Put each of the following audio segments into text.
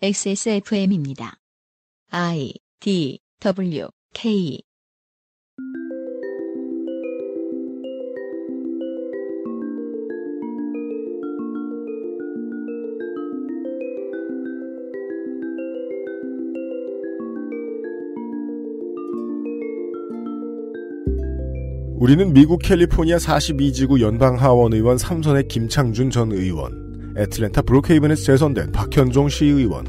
XSFM입니다. I D W K 우리는 미국 캘리포니아 42지구 연방 하원 의원 3선의 김창준 전 의원, 애틀랜타 브로케이븐에서 재선된 박현종 시의원,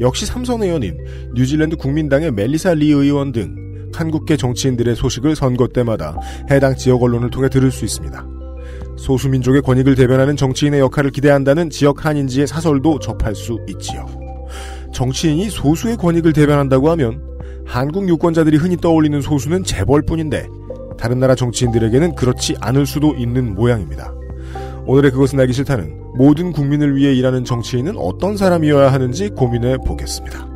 역시 삼선 의원인 뉴질랜드 국민당의 멜리사 리 의원 등 한국계 정치인들의 소식을 선거 때마다 해당 지역 언론을 통해 들을 수 있습니다. 소수민족의 권익을 대변하는 정치인의 역할을 기대한다는 지역 한인지의 사설도 접할 수 있지요. 정치인이 소수의 권익을 대변한다고 하면 한국 유권자들이 흔히 떠올리는 소수는 재벌뿐인데 다른 나라 정치인들에게는 그렇지 않을 수도 있는 모양입니다. 오늘의 그것은 알기 싫다는 모든 국민을 위해 일하는 정치인은 어떤 사람이어야 하는지 고민해 보겠습니다.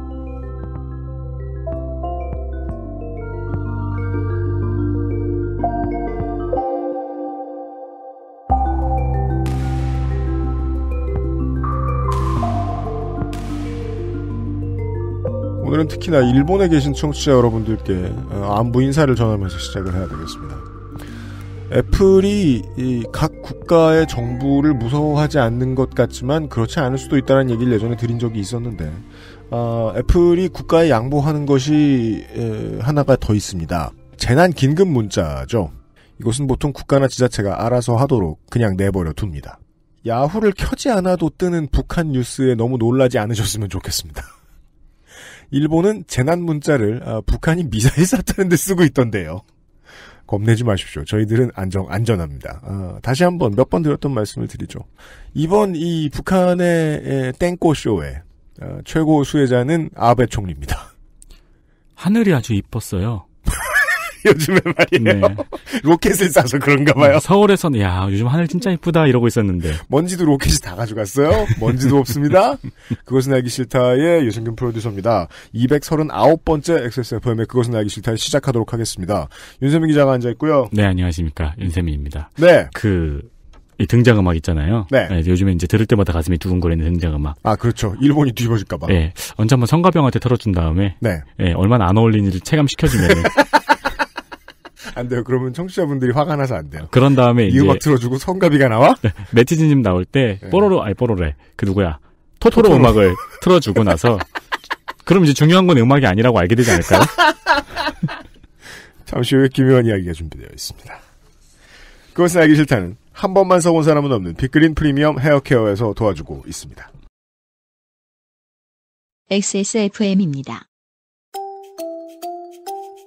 오늘은 특히나 일본에 계신 청취자 여러분들께 안부 인사를 전하면서 시작을 해야 되겠습니다. 애플이 각 국가의 정부를 무서워하지 않는 것 같지만 그렇지 않을 수도 있다는 얘기를 예전에 드린 적이 있었는데 어, 애플이 국가에 양보하는 것이 에, 하나가 더 있습니다. 재난 긴급 문자죠. 이것은 보통 국가나 지자체가 알아서 하도록 그냥 내버려 둡니다. 야후를 켜지 않아도 뜨는 북한 뉴스에 너무 놀라지 않으셨으면 좋겠습니다. 일본은 재난 문자를 아, 북한이 미사일 쐈다는 데 쓰고 있던데요. 겁내지 마십시오. 저희들은 안정 안전합니다. 어, 다시 한번 몇 번 드렸던 말씀을 드리죠. 이번 이 북한의 땡꼬 쇼에 어, 최고 수혜자는 아베 총리입니다. 하늘이 아주 이뻤어요. 요즘에 말이에요. 네. 로켓을 쏴서 그런가 봐요. 네, 서울에서는 야 요즘 하늘 진짜 이쁘다 이러고 있었는데 먼지도 로켓이 다 가져갔어요. 먼지도 없습니다. 그것은 알기 싫다의 유승균 프로듀서입니다. 239번째 XSFM의 그것은 알기 싫다 시작하도록 하겠습니다. 윤세민 기자가 앉아 있고요. 네 안녕하십니까 윤세민입니다. 네. 그 등장음악 있잖아요. 네. 네. 요즘에 이제 들을 때마다 가슴이 두근거리는 등장음악. 아, 그렇죠. 일본이 뒤집어질까봐. 네. 언제 한번 성가병한테 털어준 다음에. 네. 네 얼마나 안 어울리는지 체감시켜주면. 안 돼요. 그러면 청취자분들이 화가 나서 안 돼요. 그런 다음에 이 음악 틀어주고 성가비가 나와? 네, 매티즈님 나올 때 네. 뽀로로 아니 뽀로레 그 누구야 토토로, 토토로. 음악을 틀어주고 나서 그럼 이제 중요한 건 음악이 아니라고 알게 되지 않을까요? 잠시 후에 기묘한 이야기가 준비되어 있습니다. 그것은 알기 싫다는 한 번만 써본 사람은 없는 빅그린 프리미엄 헤어케어에서 도와주고 있습니다. XSFM입니다.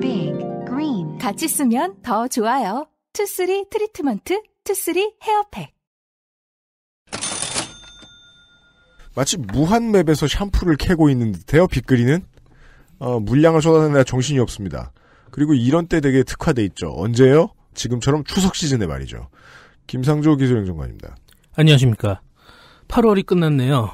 Big Green 같이 쓰면 더 좋아요. 투쓰리 트리트먼트 투쓰리 헤어팩 마치 무한맵에서 샴푸를 캐고 있는 듯해요. 빅그린은 어, 물량을 쏟아내느라 정신이 없습니다. 그리고 이런 때 되게 특화돼 있죠. 언제요? 지금처럼 추석 시즌에 말이죠. 김상조 기술행정관입니다. 안녕하십니까. 8월이 끝났네요.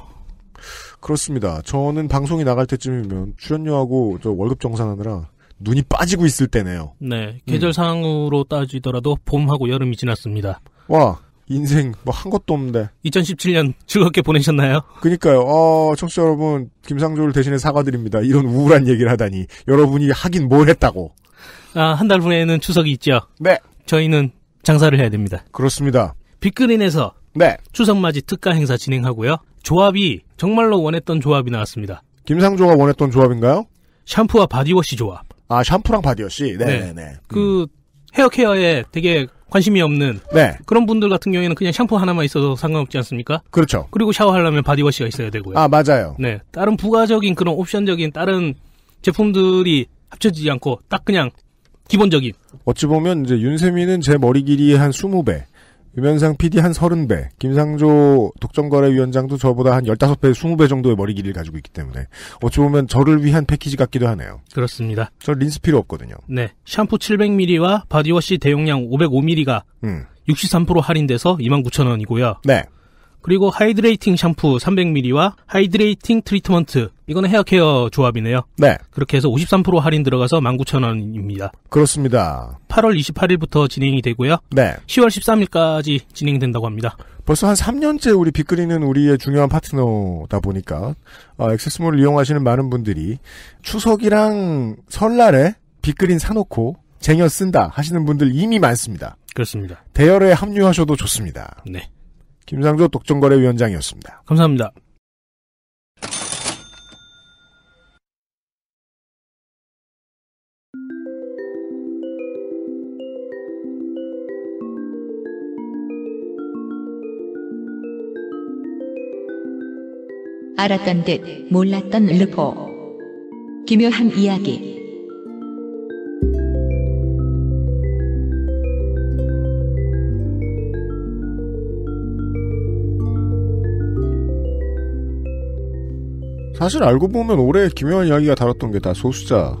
그렇습니다. 저는 방송이 나갈 때쯤이면 출연료하고 저 월급 정산하느라 눈이 빠지고 있을 때네요. 네. 계절상으로 음. 따지더라도 봄하고 여름이 지났습니다. 와, 인생 뭐 한 것도 없는데. 2017년 즐겁게 보내셨나요? 그니까요. 어, 청취자 여러분, 김상조를 대신해 사과드립니다. 이런 우울한 얘기를 하다니. 여러분이 하긴 뭘 했다고. 아, 한달 후에는 추석이 있죠. 네. 저희는 장사를 해야 됩니다. 그렇습니다. 빅그린에서 네. 추석맞이 특가 행사 진행하고요. 조합이 정말로 원했던 조합이 나왔습니다. 김상조가 원했던 조합인가요? 샴푸와 바디워시 조합. 아 샴푸랑 바디워시. 네. 네네네. 네. 그 음. 헤어 케어에 되게 관심이 없는 네. 그런 분들 같은 경우에는 그냥 샴푸 하나만 있어도 상관없지 않습니까? 그렇죠. 그리고 샤워하려면 바디워시가 있어야 되고요. 아 맞아요. 네, 다른 부가적인 그런 옵션적인 다른 제품들이 합쳐지지 않고 딱 그냥 기본적인. 어찌 보면 이제 윤세미는 제 머리 길이 의한 20배. 유면상 PD 한 30배, 김상조 독점거래위원장도 저보다 한 15배, 20배 정도의 머리 길이를 가지고 있기 때문에 어찌 보면 저를 위한 패키지 같기도 하네요. 그렇습니다. 저 린스 필요 없거든요. 네. 샴푸 700ml와 바디워시 대용량 505ml가 음. 63% 할인돼서 29,000원이고요. 네. 그리고 하이드레이팅 샴푸 300ml와 하이드레이팅 트리트먼트 이거는 헤어케어 조합이네요. 네. 그렇게 해서 53% 할인 들어가서 19,000원입니다. 그렇습니다. 8월 28일부터 진행이 되고요. 네. 10월 13일까지 진행된다고 합니다. 벌써 한 3년째 우리 빅그리는 우리의 중요한 파트너다 보니까 어, 액세스몰을 이용하시는 많은 분들이 추석이랑 설날에 빅그린 사놓고 쟁여 쓴다 하시는 분들 이미 많습니다. 그렇습니다. 대열에 합류하셔도 좋습니다. 네. 김상조 독점거래위원장이었습니다. 감사합니다. 알았던 듯 몰랐던 르포 기묘한 이야기 사실 알고 보면 올해 김영환 이야기가 다뤘던 게 다 소수자를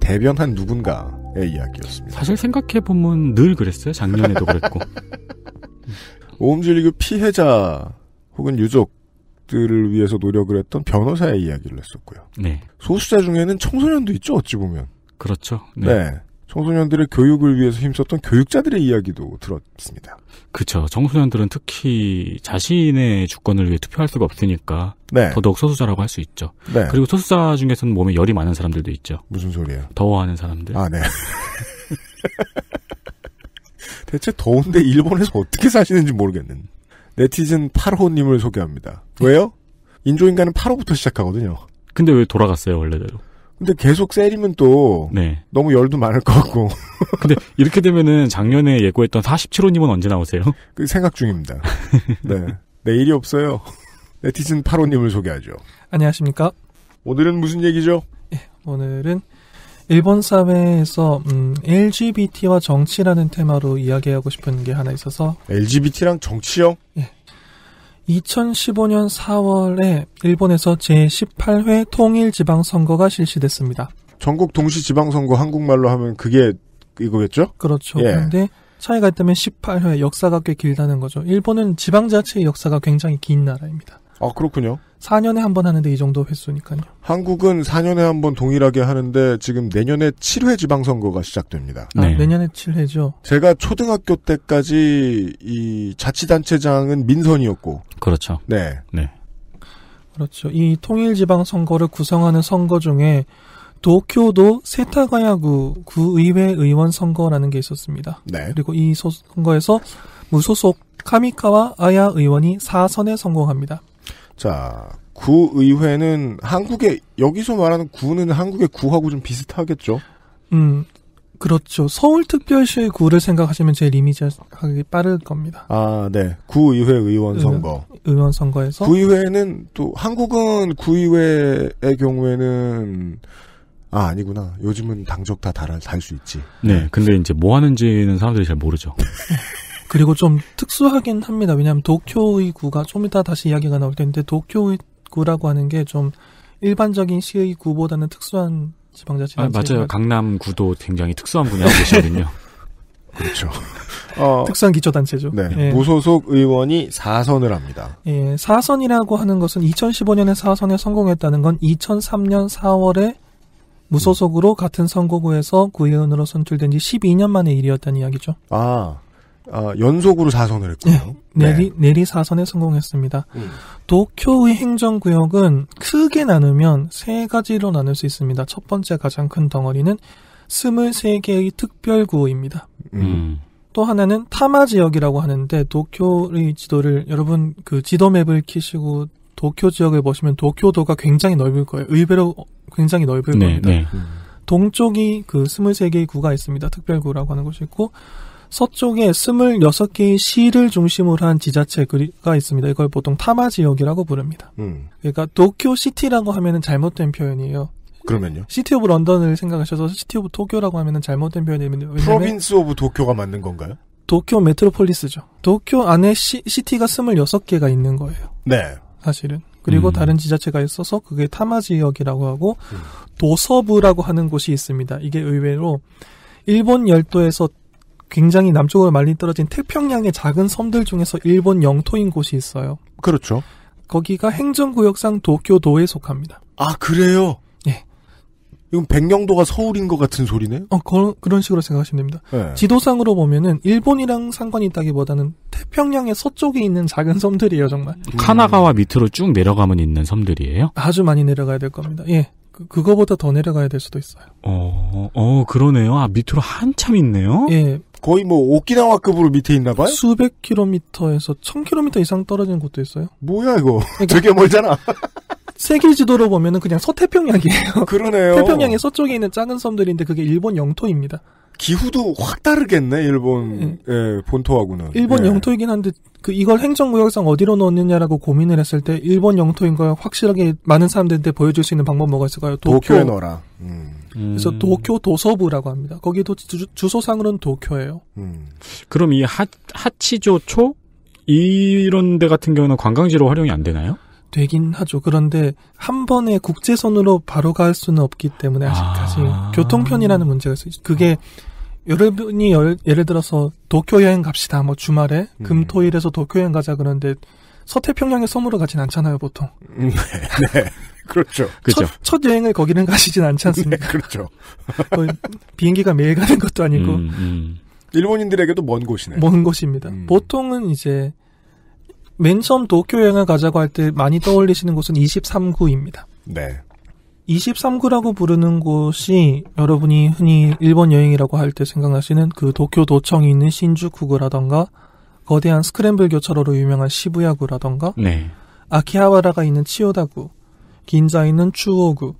대변한 누군가의 이야기였습니다. 사실 생각해보면 늘 그랬어요. 작년에도 그랬고. 오음질리그 피해자 혹은 유족들을 위해서 노력을 했던 변호사의 이야기를 했었고요. 네. 소수자 중에는 청소년도 있죠, 어찌 보면. 그렇죠. 네. 네. 청소년들의 교육을 위해서 힘썼던 교육자들의 이야기도 들었습니다. 그렇죠. 청소년들은 특히 자신의 주권을 위해 투표할 수가 없으니까 네. 더더욱 소수자라고 할 수 있죠. 네. 그리고 소수자 중에서는 몸에 열이 많은 사람들도 있죠. 무슨 소리예요? 더워하는 사람들. 아, 네. 대체 더운데 일본에서 어떻게 사시는지 모르겠는 네티즌 8호님을 소개합니다. 왜요? 인조인간은 8호부터 시작하거든요. 근데 왜 돌아갔어요, 원래대로? 근데 계속 세리면 또 네. 너무 열도 많을 것 같고. 근데 이렇게 되면은 작년에 예고했던 47호님은 언제 나오세요? 그 생각 중입니다. 네. 내일이 없어요. 네티즌 8호님을 소개하죠. 안녕하십니까? 오늘은 무슨 얘기죠? 예, 오늘은 일본 사회에서 음, LGBT와 정치라는 테마로 이야기하고 싶은 게 하나 있어서 LGBT랑 정치요? 예. 2015년 4월에 일본에서 제18회 통일지방선거가 실시됐습니다. 전국 동시 지방선거 한국말로 하면 그게 이거겠죠? 그렇죠. 예. 그런데 차이가 있다면 18회 역사가 꽤 길다는 거죠. 일본은 지방자치의 역사가 굉장히 긴 나라입니다. 아, 그렇군요. 4년에 한 번 하는데 이 정도 횟수니까요. 한국은 4년에 한 번 동일하게 하는데 지금 내년에 7회 지방선거가 시작됩니다. 아, 네. 아, 내년에 7회죠. 제가 초등학교 때까지 이 자치단체장은 민선이었고. 그렇죠. 네. 네. 그렇죠. 이 통일지방선거를 구성하는 선거 중에 도쿄도 세타가야구 구의회 의원 선거라는 게 있었습니다. 네. 그리고 이 선거에서 무소속 카미카와 아야 의원이 4선에 성공합니다. 자, 구의회는 한국의 여기서 말하는 구는 한국의 구하고 좀 비슷하겠죠. 음. 그렇죠. 서울특별시의 구를 생각하시면 제일 이미지하기 빠를 겁니다. 아, 네. 구의회 의원 선거. 의원 선거에서 구의회는 또 한국은 구의회의 경우에는 아, 아니구나. 요즘은 당적 다 달아 달수 있지. 네. 근데 이제 뭐 하는지는 사람들이 잘 모르죠. 그리고 좀 특수하긴 합니다. 왜냐하면 도쿄의구가 좀 이따 다시 이야기가 나올 텐데 도쿄의구라고 하는 게 좀 일반적인 시의구보다는 특수한 지방자치단체. 아, 맞아요. 강남구도 굉장히 특수한 분야에 계시거든요. 그렇죠. 어, 어, 특수한 기초단체죠. 네. 예. 무소속 의원이 4선을 합니다. 예, 4선이라고 하는 것은 2015년에 4선에 성공했다는 건 2003년 4월에 무소속으로 같은 선거구에서 구의원으로 선출된 지 12년 만의 일이었다는 이야기죠. 아, 어, 연속으로 사선을 했고요. 네, 네, 내리 내리 사선에 성공했습니다. 음. 도쿄의 행정구역은 크게 나누면 세 가지로 나눌 수 있습니다. 첫 번째 가장 큰 덩어리는 23개의 특별구입니다. 음. 또 하나는 타마 지역이라고 하는데 도쿄의 지도를 여러분 그 지도맵을 키시고 도쿄 지역을 보시면 도쿄도가 굉장히 넓을 거예요. 의외로 굉장히 넓을 네, 겁니다. 네. 음. 동쪽이 그 23개의 구가 있습니다. 특별구라고 하는 곳이 있고 서쪽에 26개의 시를 중심으로 한 지자체가 있습니다. 이걸 보통 타마 지역이라고 부릅니다. 음. 그러니까 도쿄 시티라고 하면은 잘못된 표현이에요. 그러면요? 시티 오브 런던을 생각하셔서 시티 오브 도쿄라고 하면은 잘못된 표현이면 프로빈스 오브 도쿄가 맞는 건가요? 도쿄 메트로폴리스죠. 도쿄 안에 시, 시티가 26개가 있는 거예요. 네. 사실은. 그리고 음. 다른 지자체가 있어서 그게 타마 지역이라고 하고 음. 도서부라고 하는 곳이 있습니다. 이게 의외로 일본 열도에서 굉장히 남쪽으로 말리 떨어진 태평양의 작은 섬들 중에서 일본 영토인 곳이 있어요. 그렇죠. 거기가 행정구역상 도쿄도에 속합니다. 아 그래요? 예. 이건 백령도가 서울인 것 같은 소리네? 어 거, 그런 식으로 생각하시면 됩니다. 네. 지도상으로 보면은 일본이랑 상관이 있다기보다는 태평양의 서쪽에 있는 작은 섬들이에요 정말. 음. 카나가와 밑으로 쭉 내려가면 있는 섬들이에요? 아주 많이 내려가야 될 겁니다. 예. 그, 그거보다 더 내려가야 될 수도 있어요. 어, 어, 그러네요. 아, 밑으로 한참 있네요? 예, 거의 뭐 오키나와급으로 밑에 있나 봐요? 수백 킬로미터에서 천 킬로미터 이상 떨어지는 곳도 있어요. 뭐야 이거? 그러니까 되게 멀잖아. 세계 지도로 보면은 그냥 서태평양이에요. 그러네요. 태평양의 서쪽에 있는 작은 섬들인데 그게 일본 영토입니다. 기후도 확 다르겠네 일본 예. 예, 본토하고는 일본 예. 영토이긴 한데 그 이걸 행정구역상 어디로 넣느냐라고 고민을 했을 때 일본 영토인 걸 확실하게 많은 사람들한테 보여줄 수 있는 방법 뭐가 있을까요? 도쿄. 에 넣어라. 음. 음. 그래서 도쿄 도서부라고 합니다. 거기도 주, 소상으로는 도쿄예요. 음. 그럼 이 하, 하치조 초 이런 데 같은 경우는 관광지로 활용이 안 되나요? 되긴 하죠. 그런데 한 번에 국제선으로 바로 갈 수는 없기 때문에 아. 아직까지 아. 교통편이라는 문제가 있어요. 그게 여러분이 예를 들어서 도쿄 여행 갑시다. 뭐 주말에 음. 금토일에서 도쿄 여행 가자 그러는데 서태평양에 섬으로 가진 않잖아요, 보통. 음, 네, 네. 그렇죠. 그렇죠. 첫, 첫, 여행을 거기는 가시진 않지 네, 않습니까? 네, 그렇죠. 비행기가 매일 가는 것도 아니고. 음, 음. 일본인들에게도 먼 곳이네. 먼 곳입니다. 음. 보통은 이제 맨 처음 도쿄 여행을 가자고 할 때 많이 떠올리시는 곳은 23구입니다. 네. 23구라고 부르는 곳이 여러분이 흔히 일본 여행이라고 할 때 생각하시는 그 도쿄 도청이 있는 신주쿠구라던가 거대한 스크램블 교차로로 유명한 시부야구라던가 네. 아키하바라가 있는 치요다구, 긴자 있는 추오구,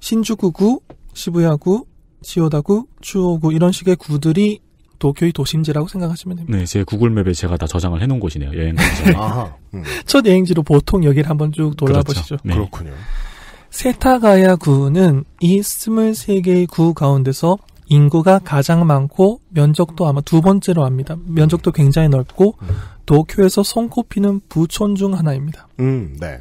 신주쿠구, 시부야구, 치요다구, 추오구 이런 식의 구들이 도쿄의 도심지라고 생각하시면 됩니다. 네, 제 구글맵에 제가 다 저장을 해놓은 곳이네요. 여행 가 음. 첫 여행지로 보통 여기를 한번 쭉 그렇죠. 돌아보시죠. 그렇죠. 네. 그렇군요. 세타가야 구는 이 23개의 구 가운데서 인구가 가장 많고 면적도 아마 두 번째로 합니다. 면적도 굉장히 넓고 음. 도쿄에서 손꼽히는 부촌 중 하나입니다. 음, 네.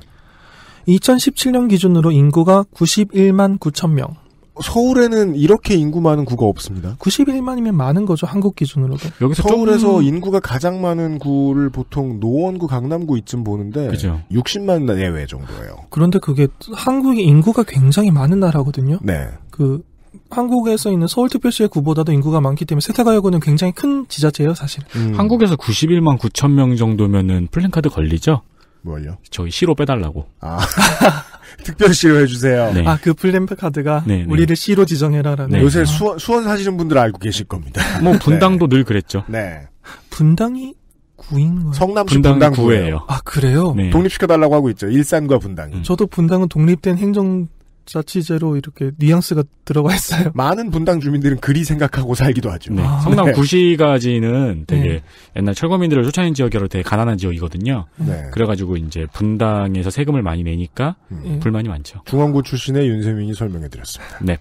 2017년 기준으로 인구가 91만 9천 명. 서울에는 이렇게 인구 많은 구가 없습니다. 91만이면 많은 거죠 한국 기준으로도. 여기서 서울에서 좀... 인구가 가장 많은 구를 보통 노원구, 강남구 이쯤 보는데 그죠. 60만 내외 정도예요. 그런데 그게 한국의 인구가 굉장히 많은 나라거든요. 네. 그 한국에서 있는 서울특별시의 구보다도 인구가 많기 때문에 세타가여구는 굉장히 큰 지자체예요, 사실. 음. 한국에서 91만 9천 명 정도면은 플랜카드 걸리죠? 뭘요? 저희 C로 빼달라고. 아. 특별 C로 해주세요. 네. 아, 그 플랜카드가 네, 네, 우리를 C로 지정해라라는. 네. 요새 아. 수원, 수원 사시는 분들 알고 계실 겁니다. 뭐, 네. 분당도 늘 그랬죠. 네. 분당이 구인가요? 성남시 분당 구예요. 아 그래요? 네. 독립시켜달라고 하고 있죠. 일산과 분당. 음. 저도 분당은 독립된 행정 자치제로 이렇게 뉘앙스가 들어가 있어요. 많은 분당 주민들은 그리 생각하고 살기도 하죠. 네. 아, 성남 네. 구시까지는 되게 네. 옛날 철거민들을 쫓아낸 지역이라 되게 가난한 지역이거든요. 네. 네. 그래가지고 이제 분당에서 세금을 많이 내니까 음. 예. 불만이 많죠. 중원구 출신의 윤세민이 설명해드렸습니다. 네.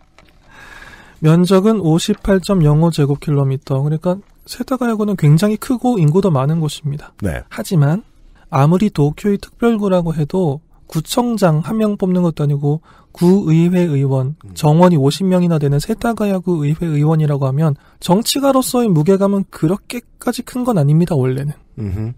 면적은 58.05제곱킬로미터. 그러니까 세다가야구는 굉장히 크고 인구도 많은 곳입니다. 네. 하지만 아무리 도쿄의 특별구라고 해도 구청장 한 명 뽑는 것도 아니고 구의회 의원, 음. 정원이 50명이나 되는 세타가야구 의회 의원이라고 하면 정치가로서의 무게감은 그렇게까지 큰 건 아닙니다, 원래는. 음흠.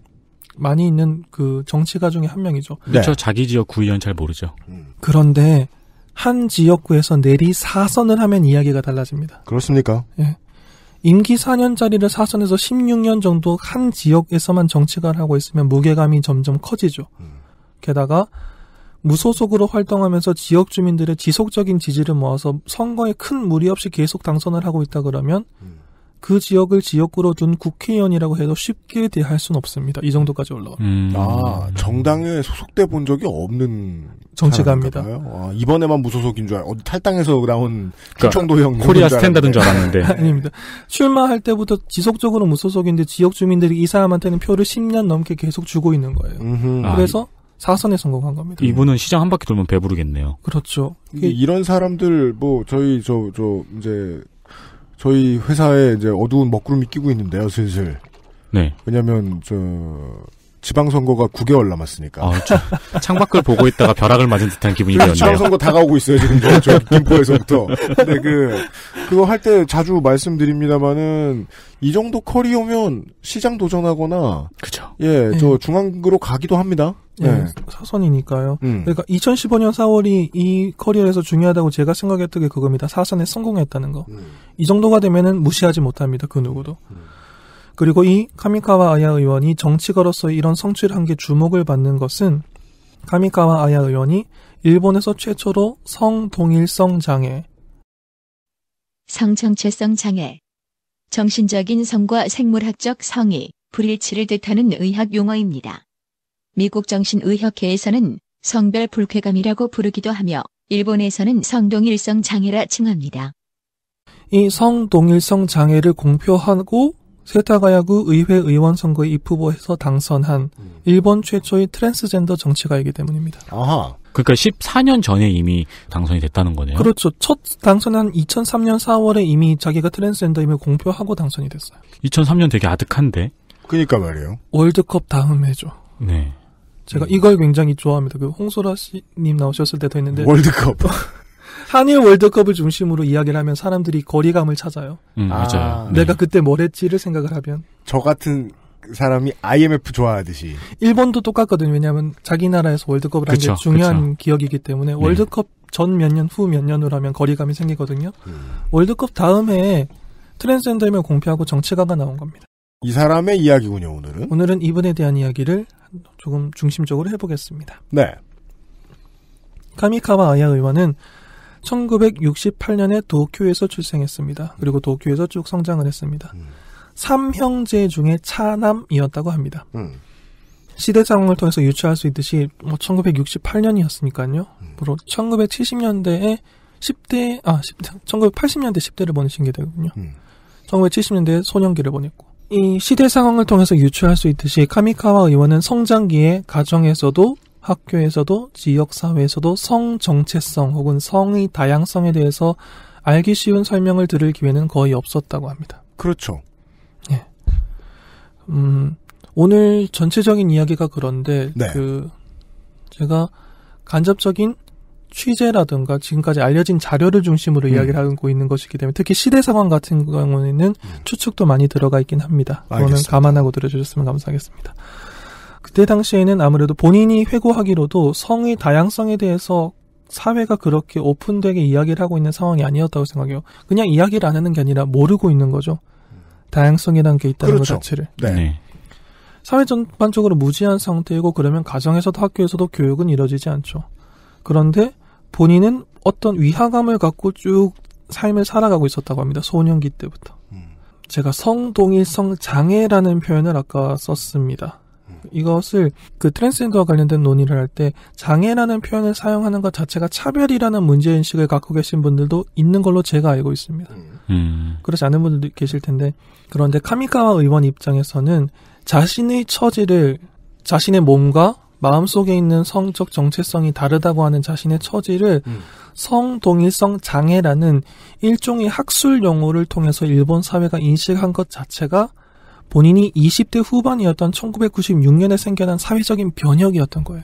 많이 있는 그 정치가 중에 한 명이죠. 네. 그렇죠. 자기 지역 구의원 잘 모르죠. 음. 그런데 한 지역구에서 내리 4선을 하면 이야기가 달라집니다. 그렇습니까? 예. 임기 4년짜리를 4선에서 16년 정도 한 지역에서만 정치가를 하고 있으면 무게감이 점점 커지죠. 음. 게다가 무소속으로 활동하면서 지역 주민들의 지속적인 지지를 모아서 선거에 큰 무리 없이 계속 당선을 하고 있다 그러면 음. 그 지역을 지역구로 둔 국회의원이라고 해도 쉽게 대할 수는 없습니다. 이 정도까지 올라옵니 음. 아, 정당에 소속돼 본 적이 없는 정치가입니다. 아, 이번에만 무소속인 줄 알, 어디 탈당해서 나온 충청도형 그러니까 코리아 스탠다드인 줄 알았는데. 아닙니다. 출마할 때부터 지속적으로 무소속인데 지역 주민들이 이 사람한테는 표를 10년 넘게 계속 주고 있는 거예요. 음흠. 아, 그래서 아. 사선에 성공한 겁니다. 이분은 시장 한 바퀴 돌면 배부르겠네요. 그렇죠. 이런 사람들 뭐 저희 저저 저 이제 저희 회사에 이제 어두운 먹구름이 끼고 있는데요, 슬슬. 네. 왜냐면 저 지방선거가 9개월 남았으니까. 아, 창밖을 보고 있다가 벼락을 맞은 듯한 기분이 들었네요. 지방선거 다가오고 있어요 지금 저, 저 김포에서부터. 네, 그 그거 할 때 자주 말씀드립니다만은 이 정도 커리어면 시장 도전하거나 그죠. 예, 네. 저 중앙으로 가기도 합니다. 예, 네. 사선이니까요. 음. 그러니까 2015년 4월이 이 커리어에서 중요하다고 제가 생각했던 게 그겁니다. 사선에 성공했다는 거. 음. 이 정도가 되면은 무시하지 못합니다. 그 누구도. 음. 그리고 이 카미카와 아야 의원이 정치가로서 이런 성취를 한 게 주목을 받는 것은 카미카와 아야 의원이 일본에서 최초로 성동일성 장애, 성정체성 장애, 정신적인 성과 생물학적 성이 불일치를 뜻하는 의학 용어입니다. 미국 정신의학회에서는 성별 불쾌감이라고 부르기도 하며 일본에서는 성동일성 장애라 칭합니다. 이 성동일성 장애를 공표하고 세타가야구 의회 의원 선거에 입후보해서 당선한 음. 일본 최초의 트랜스젠더 정치가이기 때문입니다. 아하. 그러니까 14년 전에 이미 당선이 됐다는 거네요. 그렇죠. 첫 당선한 2003년 4월에 이미 자기가 트랜스젠더임을 공표하고 당선이 됐어요. 2003년 되게 아득한데. 그니까 러 말이에요. 월드컵 다음 해죠. 네. 제가 음. 이걸 굉장히 좋아합니다. 그 홍소라 씨님 나오셨을 때도 했는데 월드컵 한일 월드컵을 중심으로 이야기를 하면 사람들이 거리감을 찾아요. 음, 아, 맞아요. 네. 내가 네. 그때 뭘 했지를 생각을 하면. 저 같은 사람이 IMF 좋아하듯이. 일본도 똑같거든요. 왜냐하면 자기 나라에서 월드컵을 한게 중요한 그쵸. 기억이기 때문에 네. 월드컵 전 몇 년 후 몇 년으로 하면 거리감이 생기거든요. 음. 월드컵 다음에 트랜스젠더이면 공표하고 정치가가 나온 겁니다. 이 사람의 이야기군요, 오늘은. 오늘은 이분에 대한 이야기를 조금 중심적으로 해보겠습니다. 네. 카미카와 아야 의원은 1968년에 도쿄에서 출생했습니다. 그리고 도쿄에서 쭉 성장을 했습니다. 음. 삼형제 중에 차남이었다고 합니다. 음. 시대 상황을 통해서 유추할 수 있듯이 뭐 1968년이었으니까요. 음. 바로 1970년대에 10대 아 10대 1980년대 10대를 보내신 게 되거든요. 음. 1970년대에 소년기를 보냈고 이 시대 상황을 통해서 유추할 수 있듯이 카미카와 의원은 성장기에 가정에서도 학교에서도 지역사회에서도 성 정체성 혹은 성의 다양성에 대해서 알기 쉬운 설명을 들을 기회는 거의 없었다고 합니다. 그렇죠. 예. 음, 오늘 전체적인 이야기가 그런데 네. 그 제가 간접적인 취재라든가 지금까지 알려진 자료를 중심으로 음. 이야기를 하고 있는 것이기 때문에 특히 시대 상황 같은 경우에는 음. 추측도 많이 들어가 있긴 합니다. 그거는 감안하고 들어주셨으면 감사하겠습니다. 그때 당시에는 아무래도 본인이 회고하기로도 성의 다양성에 대해서 사회가 그렇게 오픈되게 이야기를 하고 있는 상황이 아니었다고 생각해요. 그냥 이야기를 안 하는 게 아니라 모르고 있는 거죠. 다양성이라는 게 있다는 그렇죠. 것 자체를. 네. 네. 사회 전반적으로 무지한 상태이고 그러면 가정에서도 학교에서도 교육은 이뤄지지 않죠. 그런데 본인은 어떤 위화감을 갖고 쭉 삶을 살아가고 있었다고 합니다. 소년기 때부터. 음. 제가 성동일성 장애라는 표현을 아까 썼습니다. 이것을 그 트랜스젠더와 관련된 논의를 할 때 장애라는 표현을 사용하는 것 자체가 차별이라는 문제인식을 갖고 계신 분들도 있는 걸로 제가 알고 있습니다. 음. 음. 그렇지 않은 분들도 계실 텐데 그런데 카미카와 의원 입장에서는 자신의 처지를 자신의 몸과 마음 속에 있는 성적 정체성이 다르다고 하는 자신의 처지를 음. 성동일성 장애라는 일종의 학술 용어를 통해서 일본 사회가 인식한 것 자체가 본인이 20대 후반이었던 1996년에 생겨난 사회적인 변혁이었던 거예요.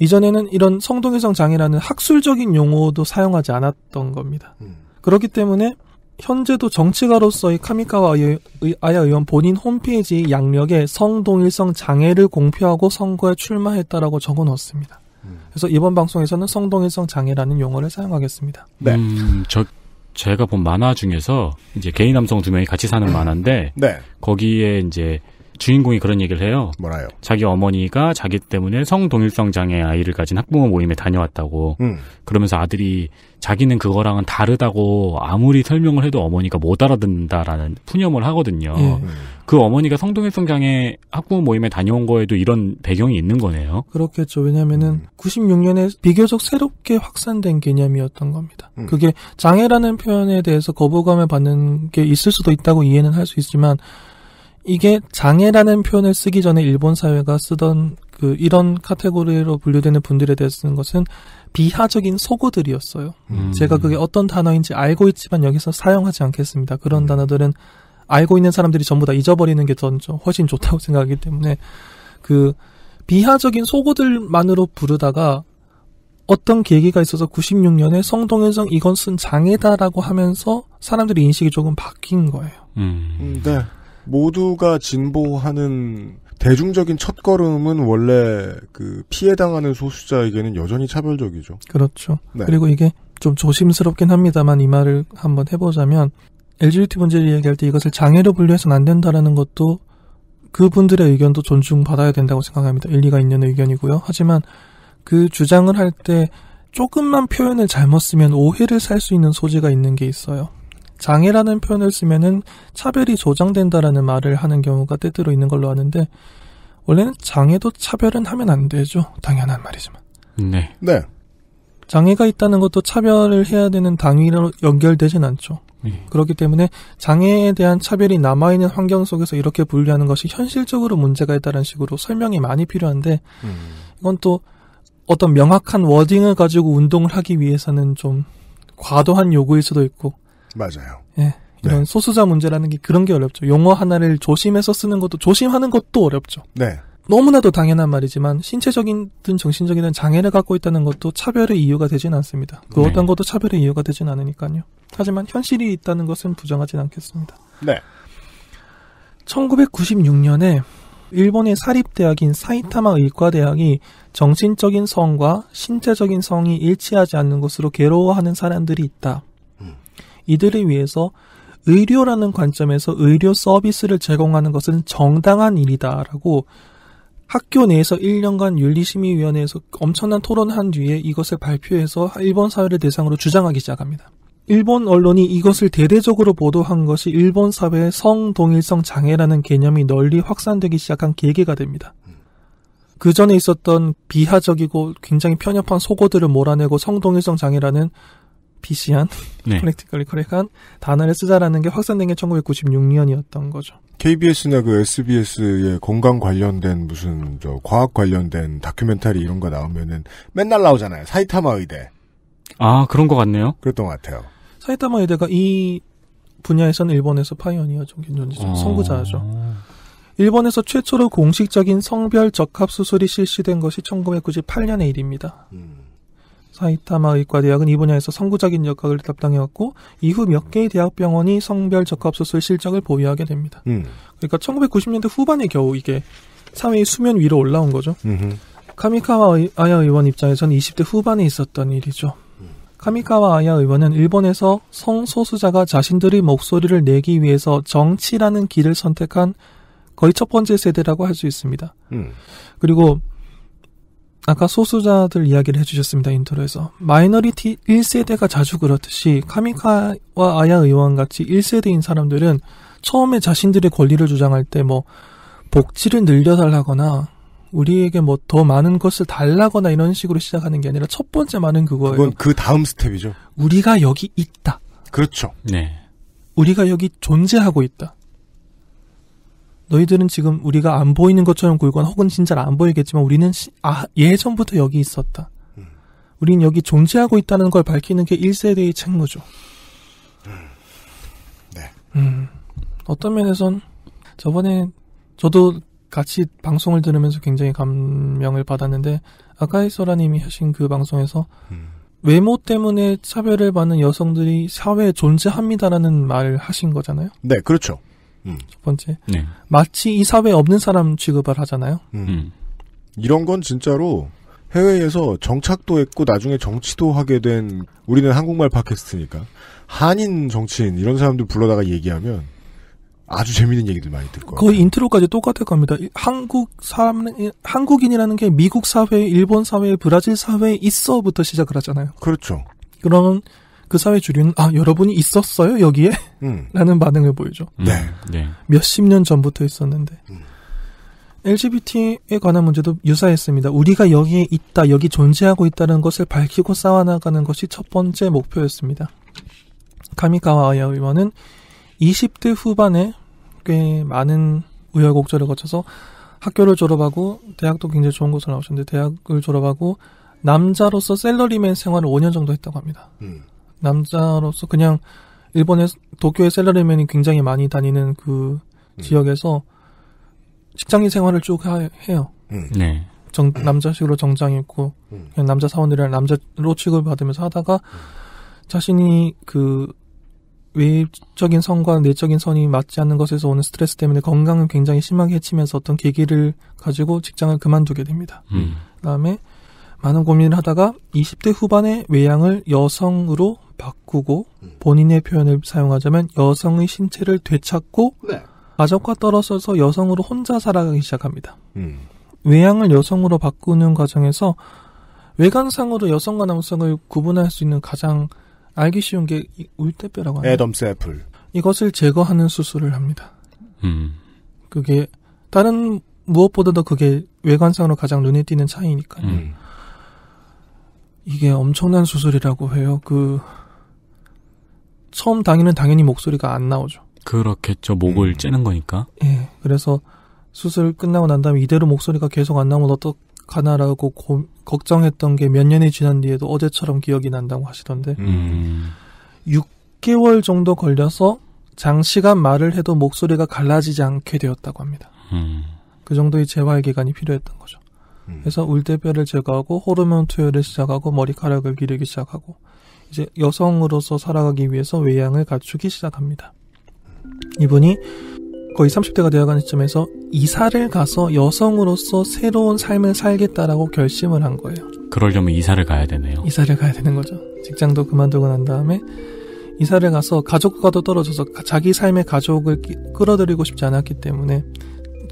이전에는 이런 성동일성 장애라는 학술적인 용어도 사용하지 않았던 겁니다. 음. 그렇기 때문에 현재도 정치가로서의 카미카와 아야 의원 본인 홈페이지 양력에 성동일성 장애를 공표하고 선거에 출마했다라고 적어놓습니다. 음. 그래서 이번 방송에서는 성동일성 장애라는 용어를 사용하겠습니다. 네. 음, 저 제가 본 만화 중에서 이제 개인 남성 두 명이 같이 사는 만화인데 네. 거기에 이제 주인공이 그런 얘기를 해요. 뭐라요? 자기 어머니가 자기 때문에 성동일성 장애 아이를 가진 학부모 모임에 다녀왔다고. 음. 그러면서 아들이 자기는 그거랑은 다르다고 아무리 설명을 해도 어머니가 못 알아듣는다라는 푸념을 하거든요. 음. 그 어머니가 성동일성 장애 학부모 모임에 다녀온 거에도 이런 배경이 있는 거네요. 그렇겠죠. 왜냐면은 음. 96년에 비교적 새롭게 확산된 개념이었던 겁니다. 음. 그게 장애라는 표현에 대해서 거부감을 받는 게 있을 수도 있다고 이해는 할 수 있지만 이게 장애라는 표현을 쓰기 전에 일본 사회가 쓰던 그 이런 카테고리로 분류되는 분들에 대해 서 쓰는 것은 비하적인 소고들이었어요. 음. 제가 그게 어떤 단어인지 알고 있지만 여기서 사용하지 않겠습니다. 그런 음. 단어들은 알고 있는 사람들이 전부 다 잊어버리는 게전 훨씬 좋다고 생각하기 때문에 그 비하적인 소고들만으로 부르다가 어떤 계기가 있어서 96년에 성동현성 이건 쓴 장애다라고 하면서 사람들이 인식이 조금 바뀐 거예요. 음. 음 네. 모두가 진보하는 대중적인 첫걸음은 원래 그 피해 당하는 소수자에게는 여전히 차별적이죠. 그렇죠. 네. 그리고 이게 좀 조심스럽긴 합니다만 이 말을 한번 해보자면 LGBT 문제를 이야기할 때 이것을 장애로 분류해서는 안 된다라는 것도 그분들의 의견도 존중받아야 된다고 생각합니다. 일리가 있는 의견이고요. 하지만 그 주장을 할 때 조금만 표현을 잘못 쓰면 오해를 살 수 있는 소지가 있는 게 있어요. 장애라는 표현을 쓰면은 차별이 조장된다라는 말을 하는 경우가 때때로 있는 걸로 아는데 원래는 장애도 차별은 하면 안 되죠. 당연한 말이지만. 네. 네. 장애가 있다는 것도 차별을 해야 되는 당위로 연결되진 않죠. 네. 그렇기 때문에 장애에 대한 차별이 남아있는 환경 속에서 이렇게 분류하는 것이 현실적으로 문제가 있다는 식으로 설명이 많이 필요한데 음. 이건 또 어떤 명확한 워딩을 가지고 운동을 하기 위해서는 좀 과도한 요구일 수도 있고 맞아요. 예. 네. 이런 네. 소수자 문제라는 게 그런 게 어렵죠. 용어 하나를 조심해서 쓰는 것도 조심하는 것도 어렵죠. 네. 너무나도 당연한 말이지만 신체적인든 정신적인 장애를 갖고 있다는 것도 차별의 이유가 되진 않습니다. 네. 그 어떤 것도 차별의 이유가 되진 않으니까요. 하지만 현실이 있다는 것은 부정하진 않겠습니다. 네. 1996년에 일본의 사립대학인 사이타마 의과대학이 정신적인 성과 신체적인 성이 일치하지 않는 것으로 괴로워하는 사람들이 있다. 이들을 위해서 의료라는 관점에서 의료 서비스를 제공하는 것은 정당한 일이다라고 학교 내에서 1년간 윤리심의위원회에서 엄청난 토론한 뒤에 이것을 발표해서 일본 사회를 대상으로 주장하기 시작합니다. 일본 언론이 이것을 대대적으로 보도한 것이 일본 사회의 성동일성 장애라는 개념이 널리 확산되기 시작한 계기가 됩니다. 그 전에 있었던 비하적이고 굉장히 편협한 속어들을 몰아내고 성동일성 장애라는 PC한, 네. 포네티컬리 커렉한 단어를 쓰자라는 게 확산된 게 1996년이었던 거죠. KBS나 그 SBS의 건강 관련된 무슨 저 과학 관련된 다큐멘터리 이런 거 나오면은 맨날 나오잖아요. 사이타마 의대. 아 그런 것 같네요. 그랬던 것 같아요. 사이타마 의대가 이 분야에서는 일본에서 파이어니어죠. 견존지죠. 어... 선구자죠. 일본에서 최초로 공식적인 성별 적합 수술이 실시된 것이 1998년의 일입니다. 음. 사이타마 의과대학은 이 분야에서 선구적인 역학을 담당해왔고 이후 몇 개의 대학병원이 성별 적합소설 실적을 보유하게 됩니다. 음. 그러니까 1990년대 후반에 겨우 이게 사회의 수면 위로 올라온 거죠. 음흠. 카미카와 아야 의원 입장에서는 20대 후반에 있었던 일이죠. 카미카와 아야 의원은 일본에서 성소수자가 자신들의 목소리를 내기 위해서 정치라는 길을 선택한 거의 첫 번째 세대라고 할 수 있습니다. 음. 그리고 아까 소수자들 이야기를 해주셨습니다. 인터뷰에서. 마이너리티 1세대가 자주 그렇듯이 카미카와 아야 의원 같이 1세대인 사람들은 처음에 자신들의 권리를 주장할 때 뭐 복지를 늘려달라거나 우리에게 뭐 더 많은 것을 달라거나 이런 식으로 시작하는 게 아니라 첫 번째 많은 그거예요. 그건 그 다음 스텝이죠. 우리가 여기 있다. 그렇죠. 네. 우리가 여기 존재하고 있다. 너희들은 지금 우리가 안 보이는 것처럼 굴거나 혹은 진짜로 안 보이겠지만 우리는 시, 아, 예전부터 여기 있었다. 음. 우린 여기 존재하고 있다는 걸 밝히는 게 1세대의 책무죠. 음. 네. 음. 어떤 면에선 저번에 저도 같이 방송을 들으면서 굉장히 감명을 받았는데 아카이 소라님이 하신 그 방송에서 음. 외모 때문에 차별을 받는 여성들이 사회에 존재합니다라는 말을 하신 거잖아요. 네, 그렇죠. 음. 첫 번째. 네. 마치 이 사회에 없는 사람 취급을 하잖아요. 음. 음. 이런 건 진짜로 해외에서 정착도 했고 나중에 정치도 하게 된 우리는 한국말 팟캐스트니까 한인 정치인 이런 사람들 불러다가 얘기하면 아주 재밌는 얘기들 많이 들 거예요. 거의 인트로까지 똑같을 겁니다. 한국 사람, 한국인이라는 게 미국 사회, 일본 사회, 브라질 사회에 있어부터 시작을 하잖아요. 그렇죠. 그런 그 사회 주류는 아 여러분이 있었어요 여기에 음. 라는 반응을 보이죠. 음, 네. 네. 몇십 년 전부터 있었는데 음. LGBT에 관한 문제도 유사했습니다. 우리가 여기에 있다, 여기 존재하고 있다는 것을 밝히고 쌓아나가는 것이 첫 번째 목표였습니다. 가미가와 아야 의원은 20대 후반에 꽤 많은 우여곡절을 거쳐서 학교를 졸업하고 대학도 굉장히 좋은 곳을 나오셨는데 대학을 졸업하고 남자로서 셀러리맨 생활을 5년 정도 했다고 합니다. 음. 남자로서 그냥 일본의 도쿄의 셀러리맨이 굉장히 많이 다니는 그 음. 지역에서 직장인 생활을 쭉 하, 해요. 음. 네. 정, 남자식으로 정장 입고 음. 그냥 남자 사원들이랑 남자로 취급받으면서 하다가 음. 자신이 그 외적인 선과 내적인 선이 맞지 않는 것에서 오는 스트레스 때문에 건강을 굉장히 심하게 해치면서 어떤 계기를 가지고 직장을 그만두게 됩니다. 음. 그다음에 많은 고민을 하다가 20대 후반에 외양을 여성으로 바꾸고 음. 본인의 표현을 사용하자면 여성의 신체를 되찾고 네. 가족과 떨어져서 여성으로 혼자 살아가기 시작합니다. 음. 외양을 여성으로 바꾸는 과정에서 외관상으로 여성과 남성을 구분할 수 있는 가장 알기 쉬운 게 울대뼈라고 하는 애덤스 애플 이것을 제거하는 수술을 합니다. 음. 그게 다른 무엇보다도 그게 외관상으로 가장 눈에 띄는 차이니까요. 음. 이게 엄청난 수술이라고 해요. 그 처음 당일은 당연히 목소리가 안 나오죠. 그렇겠죠. 목을 음. 째는 거니까. 예. 그래서 수술 끝나고 난 다음에 이대로 목소리가 계속 안 나오면 어떡하나라고 고, 걱정했던 게 몇 년이 지난 뒤에도 어제처럼 기억이 난다고 하시던데. 음. 6개월 정도 걸려서 장시간 말을 해도 목소리가 갈라지지 않게 되었다고 합니다. 음. 그 정도의 재활 기간이 필요했던 거죠. 음. 그래서 울대뼈를 제거하고 호르몬 투여를 시작하고 머리카락을 기르기 시작하고 이제 여성으로서 살아가기 위해서 외양을 갖추기 시작합니다. 이분이 거의 30대가 되어가는 시점에서 이사를 가서 여성으로서 새로운 삶을 살겠다라고 결심을 한 거예요. 그러려면 이사를 가야 되네요. 이사를 가야 되는 거죠. 직장도 그만두고 난 다음에 이사를 가서 가족과도 떨어져서 자기 삶의 가족을 끌어들이고 싶지 않았기 때문에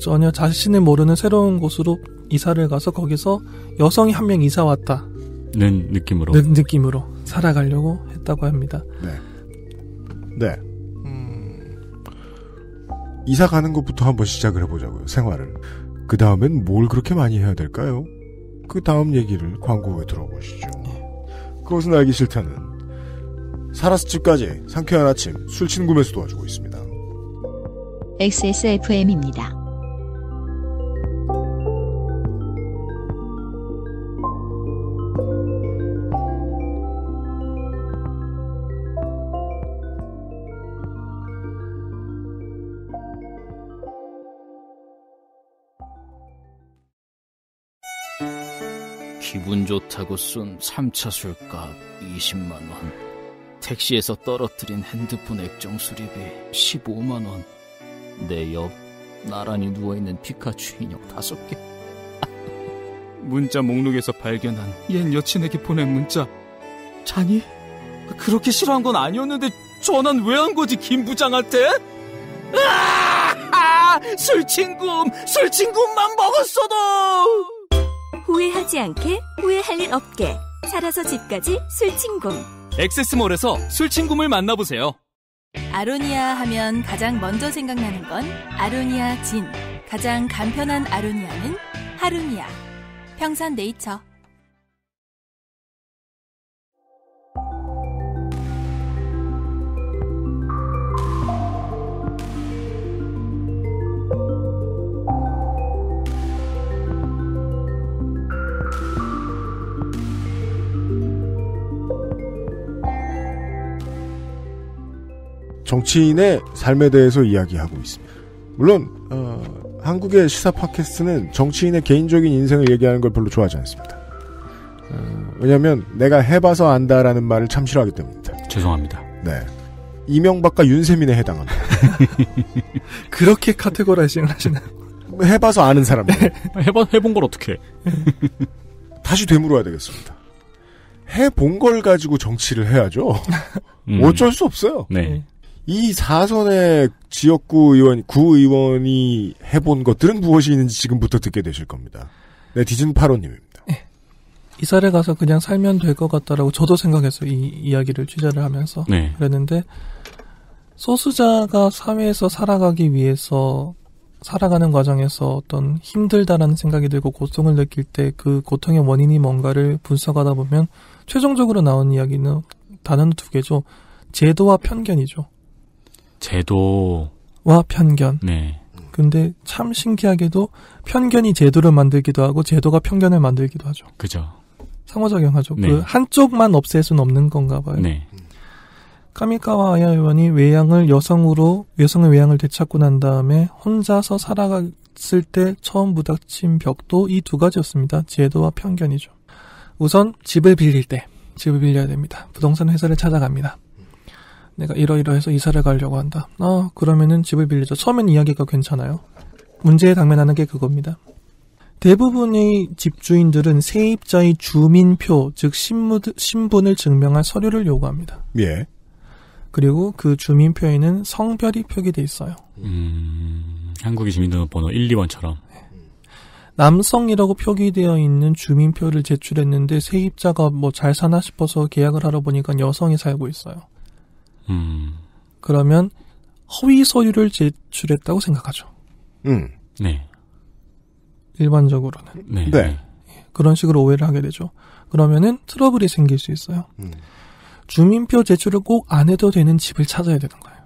전혀 자신을 모르는 새로운 곳으로 이사를 가서 거기서 여성이 한 명 이사 왔다는 느낌으로 느, 느낌으로 살아가려고 했다고 합니다. 네. 네. 음. 이사 가는 것부터 한번 시작을 해보자고요. 생활을. 그 다음엔 뭘 그렇게 많이 해야 될까요? 그 다음 얘기를 광고 후에 들어보시죠. 예. 그것은 알기 싫다는 살라스 집까지 상쾌한 아침 술친구매수 도와주고 있습니다. XSFM입니다. 기분 좋다고 쓴 3차 술값 20만원. 택시에서 떨어뜨린 핸드폰 액정 수리비 15만원. 내 옆, 나란히 누워있는 피카츄 인형 5개. 문자 목록에서 발견한 옛 여친에게 보낸 문자. 자니? 그렇게 싫어한 건 아니었는데 전화는 왜 한 거지, 김 부장한테? 아! 아! 술친구 술친구만 먹었어도! 후회하지 않게 후회할 일 없게 살아서 집까지 술친구 엑세스몰에서 술친구를 만나보세요. 아로니아 하면 가장 먼저 생각나는 건 아로니아 진. 가장 간편한 아로니아는 하루니아. 평산 네이처. 정치인의 삶에 대해서 이야기하고 있습니다. 물론 어, 한국의 시사 팟캐스트는 정치인의 개인적인 인생을 얘기하는 걸 별로 좋아하지 않습니다. 어, 왜냐하면 내가 해봐서 안다라는 말을 참 싫어하기 때문입니다. 죄송합니다. 네. 이명박과 윤세민에 해당합니다. 그렇게 카테고라이징을 하시나요? 해봐서 아는 사람들. 네. 해봐, 해본 걸 어떻게 다시 되물어야 되겠습니다. 해본 걸 가지고 정치를 해야죠. 음. 어쩔 수 없어요. 네. 네. 이 사선의 지역구 의원, 구 의원이 해본 것들은 무엇이 있는지 지금부터 듣게 되실 겁니다. 네, 디즌 8호님입니다. 네. 예. 이사를 가서 그냥 살면 될 것 같다라고 저도 생각했어요. 이 이야기를 취재를 하면서. 네. 그랬는데, 소수자가 사회에서 살아가기 위해서 살아가는 과정에서 어떤 힘들다라는 생각이 들고 고통을 느낄 때 그 고통의 원인이 뭔가를 분석하다 보면 최종적으로 나온 이야기는 단어는 두 개죠. 제도와 편견이죠. 제도와 편견. 네. 근데 참 신기하게도 편견이 제도를 만들기도 하고 제도가 편견을 만들기도 하죠. 그죠. 상호작용하죠. 네. 그 한쪽만 없앨 수는 없는 건가 봐요. 네. 카미카와 아야 의원이 외양을 여성으로 여성의 외양을 되찾고 난 다음에 혼자서 살아갔을 때 처음 부닥친 벽도 이 두 가지였습니다. 제도와 편견이죠. 우선 집을 빌릴 때 집을 빌려야 됩니다. 부동산 회사를 찾아갑니다. 내가 이러이러해서 이사를 가려고 한다. 아, 그러면은 집을 빌리죠. 처음엔 이야기가 괜찮아요. 문제에 당면하는 게 그겁니다. 대부분의 집주인들은 세입자의 주민표, 즉 신분, 을 증명한 서류를 요구합니다. 예. 그리고 그 주민표에는 성별이 표기돼 있어요. 음, 한국의 주민등록번호 1, 2번처럼. 네. 남성이라고 표기되어 있는 주민표를 제출했는데 세입자가 뭐 잘 사나 싶어서 계약을 하러 보니까 여성이 살고 있어요. 음. 그러면 허위 서류를 제출했다고 생각하죠. 음. 네. 일반적으로는. 네. 네. 예, 그런 식으로 오해를 하게 되죠. 그러면은 트러블이 생길 수 있어요. 음. 주민표 제출을 꼭 안 해도 되는 집을 찾아야 되는 거예요.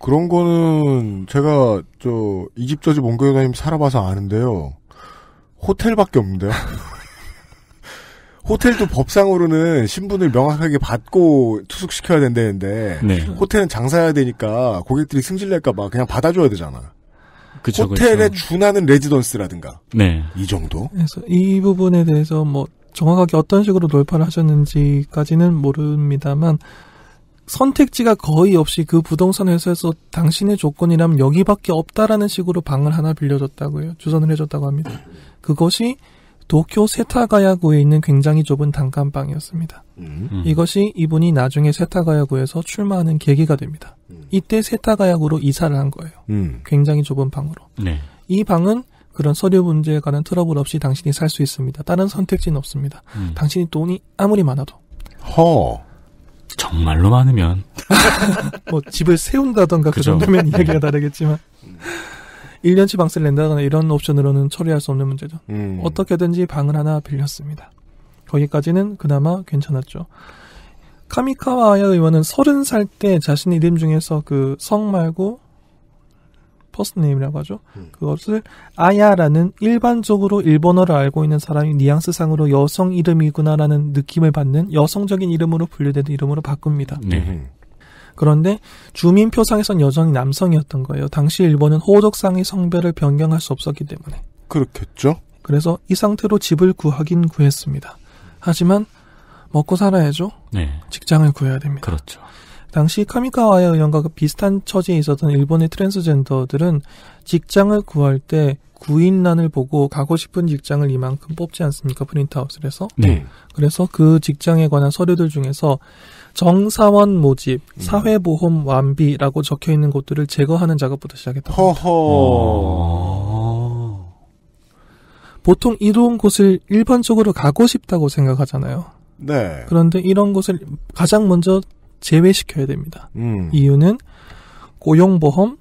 그런 거는 제가 저 이집저집 몽교여다님 살아봐서 아는데요. 호텔밖에 없는데요. 호텔도 법상으로는 신분을 명확하게 받고 투숙시켜야 된다는데 네. 호텔은 장사해야 되니까 고객들이 승질낼까봐 그냥 받아줘야 되잖아. 그쵸, 호텔에 그쵸. 준하는 레지던스라든가. 네. 이 정도? 그래서 이 부분에 대해서 뭐 정확하게 어떤 식으로 돌파를 하셨는지까지는 모릅니다만 선택지가 거의 없이 그 부동산 회사에서 당신의 조건이라면 여기밖에 없다라는 식으로 방을 하나 빌려줬다고요. 해 주선을 해줬다고 합니다. 그것이 도쿄 세타가야구에 있는 굉장히 좁은 단칸방이었습니다. 음. 음. 이것이 이분이 나중에 세타가야구에서 출마하는 계기가 됩니다. 음. 이때 세타가야구로 이사를 한 거예요. 음. 굉장히 좁은 방으로. 네. 이 방은 그런 서류 문제에 관한 트러블 없이 당신이 살 수 있습니다. 다른 선택지는 없습니다. 음. 당신이 돈이 아무리 많아도. 허. 정말로 많으면. 뭐 집을 세운다던가 그 그죠. 그 정도면 네. 이야기가 다르겠지만. 1년치 방세를 낸다거나 이런 옵션으로는 처리할 수 없는 문제죠. 음. 어떻게든지 방을 하나 빌렸습니다. 거기까지는 그나마 괜찮았죠. 카미카와 의원은 30살 때 자신의 이름 중에서 그 성 말고 퍼스트네임이라고 하죠. 음. 그것을 아야라는 일반적으로 일본어를 알고 있는 사람이 뉘앙스상으로 여성 이름이구나라는 느낌을 받는 여성적인 이름으로 분류되는 이름으로 바꿉니다. 네. 음. 그런데 주민표상에선 여전히 남성이었던 거예요. 당시 일본은 호적상의 성별을 변경할 수 없었기 때문에. 그렇겠죠. 그래서 이 상태로 집을 구하긴 구했습니다. 하지만 먹고 살아야죠. 네. 직장을 구해야 됩니다. 그렇죠. 당시 카미카와의 의원과 그 비슷한 처지에 있었던 일본의 트랜스젠더들은 직장을 구할 때구인난을 보고 가고 싶은 직장을 이만큼 뽑지 않습니까? 프린트아웃을 해서. 네. 그래서 그 직장에 관한 서류들 중에서 정사원 모집, 음. 사회보험 완비라고 적혀 있는 곳들을 제거하는 작업부터 시작했다. 허허. 아. 보통 이런 곳을 일반적으로 가고 싶다고 생각하잖아요. 네. 그런데 이런 곳을 가장 먼저 제외시켜야 됩니다. 음. 이유는 고용보험,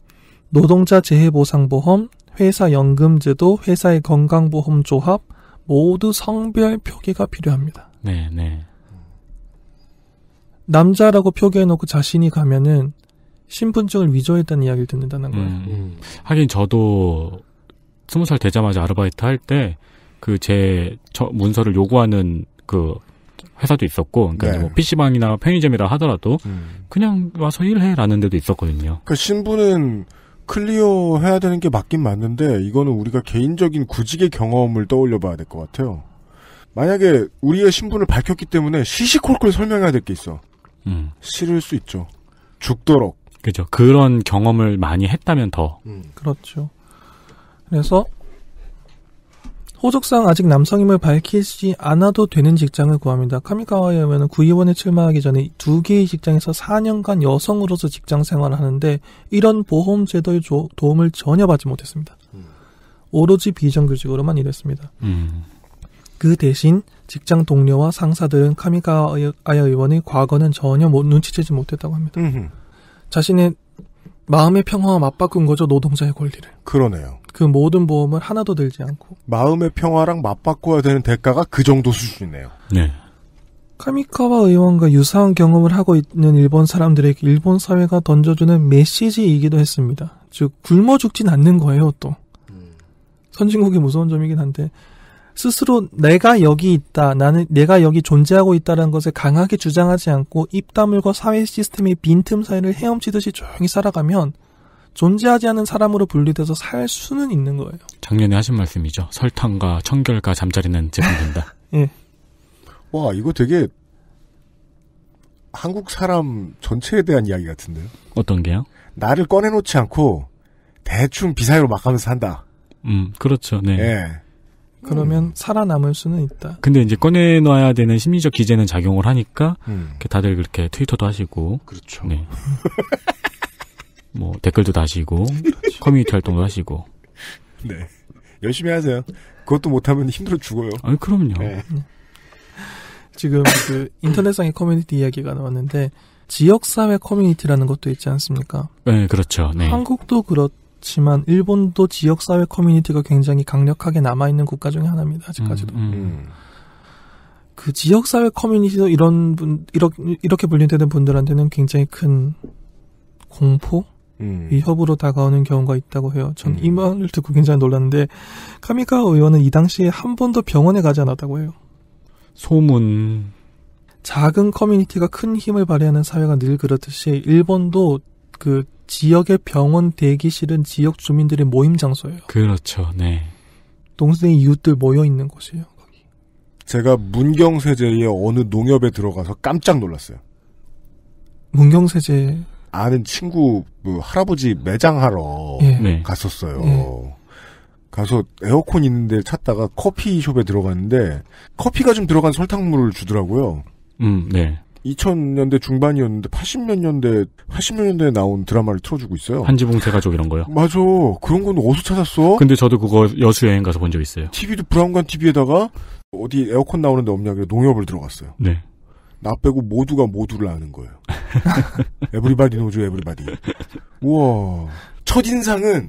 노동자 재해보상보험, 회사 연금제도, 회사의 건강보험 조합 모두 성별 표기가 필요합니다. 네, 네. 남자라고 표기해놓고 자신이 가면은 신분증을 위조했다는 이야기를 듣는다는 거예요. 음, 음. 하긴 저도 스무 살 되자마자 아르바이트 할 때 그 제 문서를 요구하는 그 회사도 있었고, 그러니까 네. 뭐 PC방이나 편의점이라 하더라도 음. 그냥 와서 일해라는 데도 있었거든요. 그 신분은 클리어 해야 되는 게 맞긴 맞는데 이거는 우리가 개인적인 구직의 경험을 떠올려 봐야 될 것 같아요. 만약에 우리의 신분을 밝혔기 때문에 시시콜콜 설명해야 될 게 있어. 음. 싫을 수 있죠. 죽도록. 그죠. 그런 경험을 많이 했다면 더. 음. 그렇죠. 그래서 호적상 아직 남성임을 밝히지 않아도 되는 직장을 구합니다. 카미카와에 의하면 구의원에 출마하기 전에 두 개의 직장에서 4년간 여성으로서 직장 생활을 하는데 이런 보험 제도의 도움을 전혀 받지 못했습니다. 음. 오로지 비정규직으로만 일했습니다. 음. 그 대신 직장 동료와 상사들은 카미가 아야 의원의 과거는 전혀 못, 눈치채지 못했다고 합니다. 음흠. 자신의 마음의 평화와 맞바꾼 거죠 노동자의 권리를. 그러네요. 그 모든 보험을 하나도 들지 않고 마음의 평화랑 맞바꿔야 되는 대가가 그 정도 수준이네요. 네. 카미카와 의원과 유사한 경험을 하고 있는 일본 사람들에게 일본 사회가 던져주는 메시지이기도 했습니다. 즉 굶어 죽진 않는 거예요 또. 음. 선진국이 무서운 점이긴 한데 스스로 내가 여기 있다, 나는 내가 여기 존재하고 있다는 것을 강하게 주장하지 않고 입 다물고 사회 시스템의 빈틈 사이를 헤엄치듯이 조용히 살아가면 존재하지 않은 사람으로 분리돼서 살 수는 있는 거예요. 작년에 하신 말씀이죠. 설탕과 청결과 잠자리는 제공된다. 예. 와, 이거 되게 한국 사람 전체에 대한 이야기 같은데요. 어떤 게요? 나를 꺼내놓지 않고 대충 비사이로 막 가면서 산다. 음, 그렇죠. 네. 예. 그러면 음. 살아남을 수는 있다. 근데 이제 꺼내놔야 되는 심리적 기제는 작용을 하니까 음. 다들 그렇게 트위터도 하시고 그렇죠. 네. 뭐 댓글도 다시고 그렇죠. 커뮤니티 활동도 하시고 네 열심히 하세요. 그것도 못하면 힘들어 죽어요. 아니 그럼요. 네. 지금 그 인터넷상의 커뮤니티 이야기가 나왔는데 지역사회 커뮤니티라는 것도 있지 않습니까? 네, 그렇죠. 네. 한국도 그렇 그렇지만 일본도 지역 사회 커뮤니티가 굉장히 강력하게 남아 있는 국가 중에 하나입니다. 아직까지도. 음, 음. 음. 그 지역 사회 커뮤니티도 이런 분 이렇게 이렇게 분류되는 분들한테는 굉장히 큰 공포 음. 위협으로 다가오는 경우가 있다고 해요. 전이 음. 말을 듣고 굉장히 놀랐는데 카미카 의원은 이 당시에 한 번도 병원에 가지 않았다고 해요. 소문. 작은 커뮤니티가 큰 힘을 발휘하는 사회가 늘 그렇듯이 일본도 그 지역의 병원 대기실은 지역 주민들의 모임 장소예요. 그렇죠. 네. 동생 이웃들 모여 있는 곳이에요. 거기. 제가 문경세제의 어느 농협에 들어가서 깜짝 놀랐어요. 문경세제 아는 친구 그 할아버지 매장하러 예. 네. 갔었어요. 예. 가서 에어컨 있는 데 찾다가 커피숍에 들어갔는데 커피가 좀 들어간 설탕물을 주더라고요. 음, 네. 2000년대 중반이었는데 80몇 년대 80몇 년대에 나온 드라마를 틀어주고 있어요. 한지봉 새가족 이런 거요. 맞아. 그런 건 어디서 찾았어? 근데 저도 그거 여수 여행 가서 본 적 있어요. TV도 브라운관 TV에다가 어디 에어컨 나오는데 없냐 그래 농협을 들어갔어요. 네. 나 빼고 모두가 모두를 아는 거예요. 에브리바디 노즈 에브리바디. 우와. 첫인상은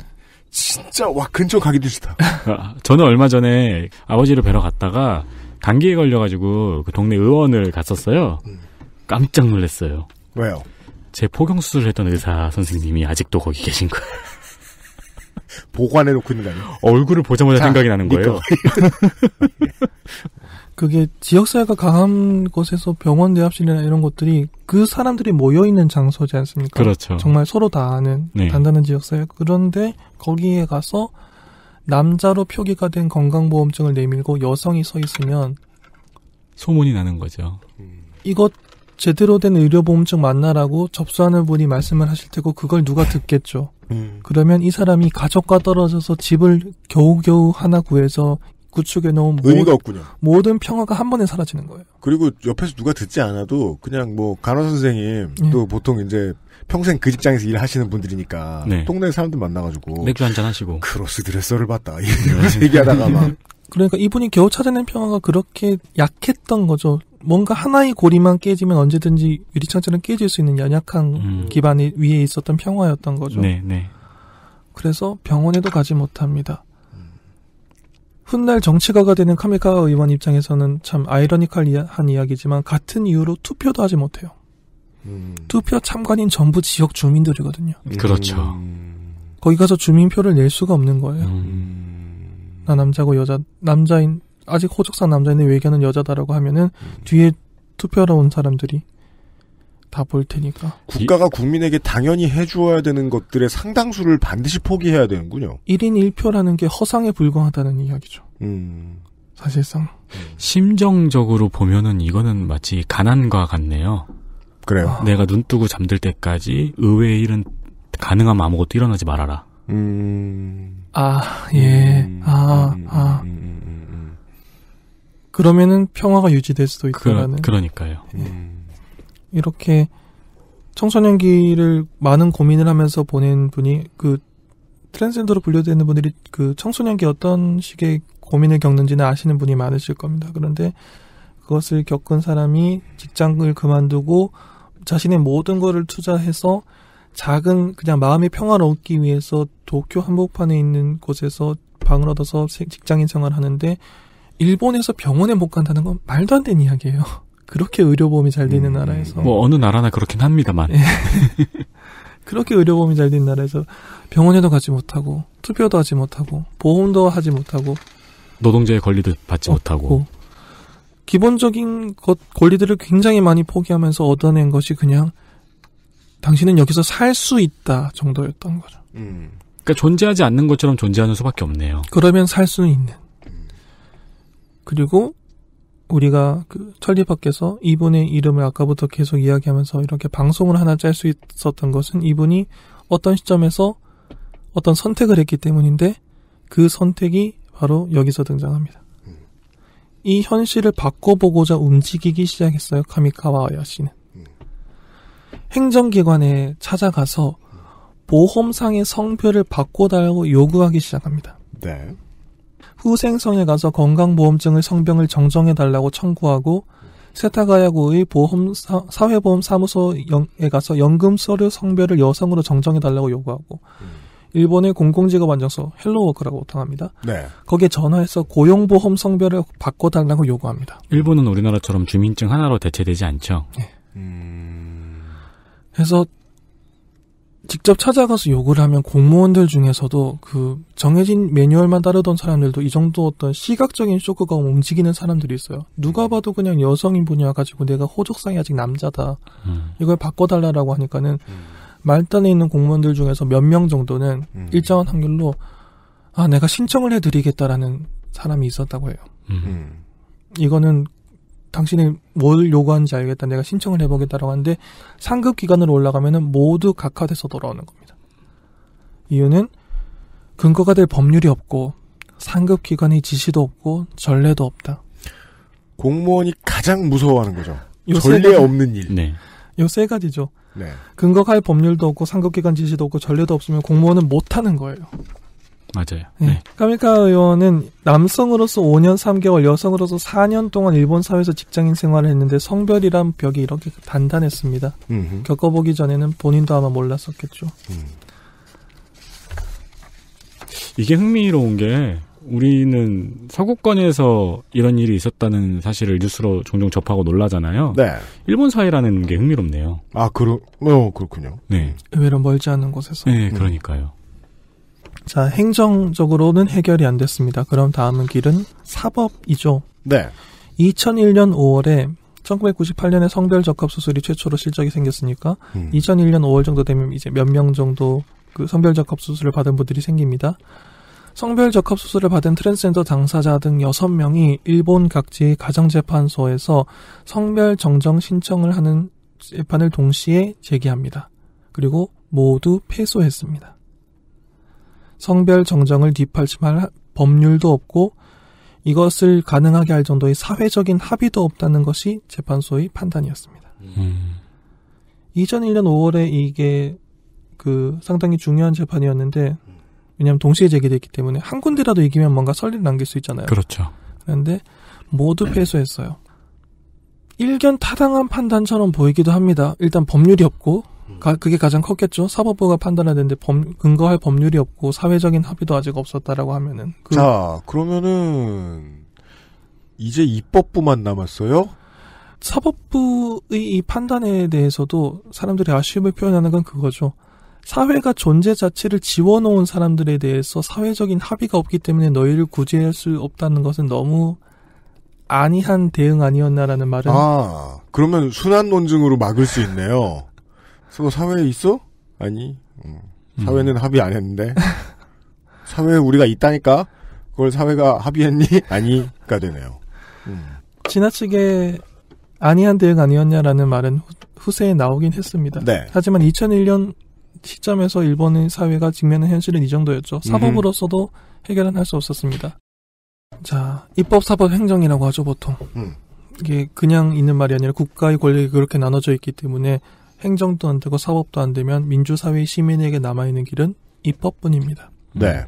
진짜 와 근처 가기도 싫다. 아, 저는 얼마 전에 아버지를 뵈러 갔다가 감기에 걸려가지고 그 동네 의원을 갔었어요. 음. 깜짝 놀랐어요. 왜요? 제 포경 수술을 했던 의사 선생님이 아직도 거기 계신 거예요. 보관해 놓고 있는 거예요 얼굴을 보자마자 자, 생각이 나는 거예요. 그게 지역사회가 강한 곳에서 병원 대합실이나 이런 것들이 그 사람들이 모여 있는 장소지 않습니까? 그렇죠. 정말 서로 다 아는 네. 단단한 지역사회. 그런데 거기에 가서 남자로 표기가 된 건강보험증을 내밀고 여성이 서 있으면 소문이 나는 거죠. 이것 제대로 된 의료보험증 만나라고 접수하는 분이 말씀을 하실 테고 그걸 누가 듣겠죠. 음. 그러면 이 사람이 가족과 떨어져서 집을 겨우겨우 하나 구해서 구축해 놓은 의미가 모, 없군요. 모든 평화가 한 번에 사라지는 거예요. 그리고 옆에서 누가 듣지 않아도 그냥 뭐 간호 사 선생님 예. 또 보통 이제 평생 그 직장에서 일하시는 분들이니까 네. 동네 사람들 만나가지고 맥주 한잔 하시고 크로스 드레서를 봤다 이런 네. 얘기하다가 막 그러니까 이분이 겨우 찾아낸 평화가 그렇게 약했던 거죠. 뭔가 하나의 고리만 깨지면 언제든지 유리창처럼 깨질 수 있는 연약한 음. 기반이 위에 있었던 평화였던 거죠. 네, 네. 그래서 병원에도 가지 못합니다. 훗날 정치가가 되는 카미카와 의원 입장에서는 참 아이러니컬한 이야기지만 같은 이유로 투표도 하지 못해요. 음. 투표 참관인 전부 지역 주민들이거든요. 음. 그렇죠. 음. 거기 가서 주민표를 낼 수가 없는 거예요. 음. 나 남자고 여자 남자인 아직 호적상 남자인데 외견은 여자다라고 하면은 음. 뒤에 투표하러 온 사람들이 다 볼 테니까. 국가가 국민에게 당연히 해주어야 되는 것들의 상당수를 반드시 포기해야 되는군요. 1인 1표라는 게 허상에 불과하다는 이야기죠. 음. 사실상. 음. 심정적으로 보면은 이거는 마치 가난과 같네요. 그래요. 아. 내가 눈 뜨고 잠들 때까지 의외의 일은 가능하면 아무것도 일어나지 말아라. 음. 아, 예. 음. 아, 음. 아. 음. 그러면은 평화가 유지될 수도 있다라는. 그러, 니까요 예. 음. 이렇게 청소년기를 많은 고민을 하면서 보낸 분이 그 트랜스젠더로 분류되는 분들이 그 청소년기 어떤 식의 고민을 겪는지는 아시는 분이 많으실 겁니다. 그런데 그것을 겪은 사람이 직장을 그만두고 자신의 모든 것을 투자해서 작은 그냥 마음의평화를얻기 위해서 도쿄 한복판에 있는 곳에서 방을 얻어서 직장인 생활하는데 을 일본에서 병원에 못 간다는 건 말도 안 되는 이야기예요. 그렇게 의료보험이 잘 되는 음, 나라에서 뭐 어느 나라나 그렇긴 합니다만 예. 그렇게 의료보험이 잘 되는 나라에서 병원에도 가지 못하고 투표도 하지 못하고 보험도 하지 못하고 노동자의 권리도 받지 없고, 못하고 기본적인 것 권리들을 굉장히 많이 포기하면서 얻어낸 것이 그냥 당신은 여기서 살 수 있다 정도였던 거죠. 음. 그러니까 존재하지 않는 것처럼 존재하는 수밖에 없네요. 그러면 살 수는 있는. 그리고 우리가 그 천리밖에서 이분의 이름을 아까부터 계속 이야기하면서 이렇게 방송을 하나 짤 수 있었던 것은 이분이 어떤 시점에서 어떤 선택을 했기 때문인데 그 선택이 바로 여기서 등장합니다. 이 현실을 바꿔보고자 움직이기 시작했어요. 카미카와 아야씨는. 행정기관에 찾아가서 보험상의 성별을 바꿔달라고 요구하기 시작합니다. 네. 후생성에 가서 건강보험증을 성병을 정정해달라고 청구하고 세타가야구의 보험 사회보험 사무소에 가서 연금 서류 성별을 여성으로 정정해달라고 요구하고 음. 일본의 공공직업 안정소 헬로워크라고 보통합니다 네. 거기에 전화해서 고용보험 성별을 바꿔달라고 요구합니다. 일본은 우리나라처럼 주민증 하나로 대체되지 않죠. 네. 음... 그래서 직접 찾아가서 요구를 하면 공무원들 중에서도 그 정해진 매뉴얼만 따르던 사람들도 이 정도 어떤 시각적인 쇼크가 움직이는 사람들이 있어요. 누가 음. 봐도 그냥 여성인 분이어 가지고 내가 호족상이 아직 남자다. 음. 이걸 바꿔달라라고 하니까는 음. 말단에 있는 공무원들 중에서 몇 명 정도는 음. 일정한 확률로 아 내가 신청을 해드리겠다라는 사람이 있었다고 해요. 음. 음. 이거는 당신이 뭘 요구하는지 알겠다. 내가 신청을 해보겠다라고 하는데 상급 기관으로 올라가면은 모두 각하돼서 돌아오는 겁니다. 이유는 근거가 될 법률이 없고 상급 기관의 지시도 없고 전례도 없다. 공무원이 가장 무서워하는 거죠. 전례 없는 일. 네. 요 세 가지죠. 네. 근거가 할 법률도 없고 상급 기관 지시도 없고 전례도 없으면 공무원은 못 하는 거예요. 맞아요. 예. 네. 네. 까미카 의원은 남성으로서 5년 3개월, 여성으로서 4년 동안 일본 사회에서 직장인 생활을 했는데 성별이란 벽이 이렇게 단단했습니다. 음흠. 겪어보기 전에는 본인도 아마 몰랐었겠죠. 음. 이게 흥미로운 게 우리는 서구권에서 이런 일이 있었다는 사실을 뉴스로 종종 접하고 놀라잖아요. 네. 일본 사회라는 게 흥미롭네요. 아, 그러, 어, 그렇군요. 네. 의외로 멀지 않은 곳에서. 네, 그러니까요. 자, 행정적으로는 해결이 안 됐습니다. 그럼 다음은 길은 사법이죠. 네. 2001년 5월에 1998년에 성별 적합 수술이 최초로 실적이 생겼으니까 음. 2001년 5월 정도 되면 이제 몇 명 정도 그 성별 적합 수술을 받은 분들이 생깁니다. 성별 적합 수술을 받은 트랜스젠더 당사자 등 6명이 일본 각지 가정재판소에서 성별 정정 신청을 하는 재판을 동시에 제기합니다. 그리고 모두 패소했습니다. 성별 정정을 뒷받침할 법률도 없고 이것을 가능하게 할 정도의 사회적인 합의도 없다는 것이 재판소의 판단이었습니다. 음. 2001년 음. 5월에 이게 그 상당히 중요한 재판이었는데 왜냐하면 동시에 제기됐기 때문에 한 군데라도 이기면 뭔가 설리를 남길 수 있잖아요. 그렇죠. 그런데 모두 패소했어요. 일견 타당한 판단처럼 보이기도 합니다. 일단 법률이 없고 가, 그게 가장 컸겠죠. 사법부가 판단하는데 범, 근거할 법률이 없고 사회적인 합의도 아직 없었다라고 하면은. 그, 자, 그러면은 이제 입법부만 남았어요. 사법부의 이 판단에 대해서도 사람들이 아쉬움을 표현하는 건 그거죠. 사회가 존재 자체를 지워놓은 사람들에 대해서 사회적인 합의가 없기 때문에 너희를 구제할 수 없다는 것은 너무 안이한 대응 아니었나라는 말은 아 그러면 순환 논증으로 막을 수 있네요. 너 사회에 있어? 아니. 음. 사회는 음. 합의 안 했는데. 사회에 우리가 있다니까? 그걸 사회가 합의했니? 아니가 되네요. 음. 지나치게 아니한 대응 아니었냐라는 말은 후세에 나오긴 했습니다. 네. 하지만 2001년 시점에서 일본의 사회가 직면한 현실은 이 정도였죠. 사법으로서도 해결은 할 수 없었습니다. 자, 입법, 사법, 행정이라고 하죠, 보통. 음. 이게 그냥 있는 말이 아니라 국가의 권력이 그렇게 나눠져 있기 때문에 행정도 안 되고 사법도 안 되면 민주사회 시민에게 남아있는 길은 입법뿐입니다. 네.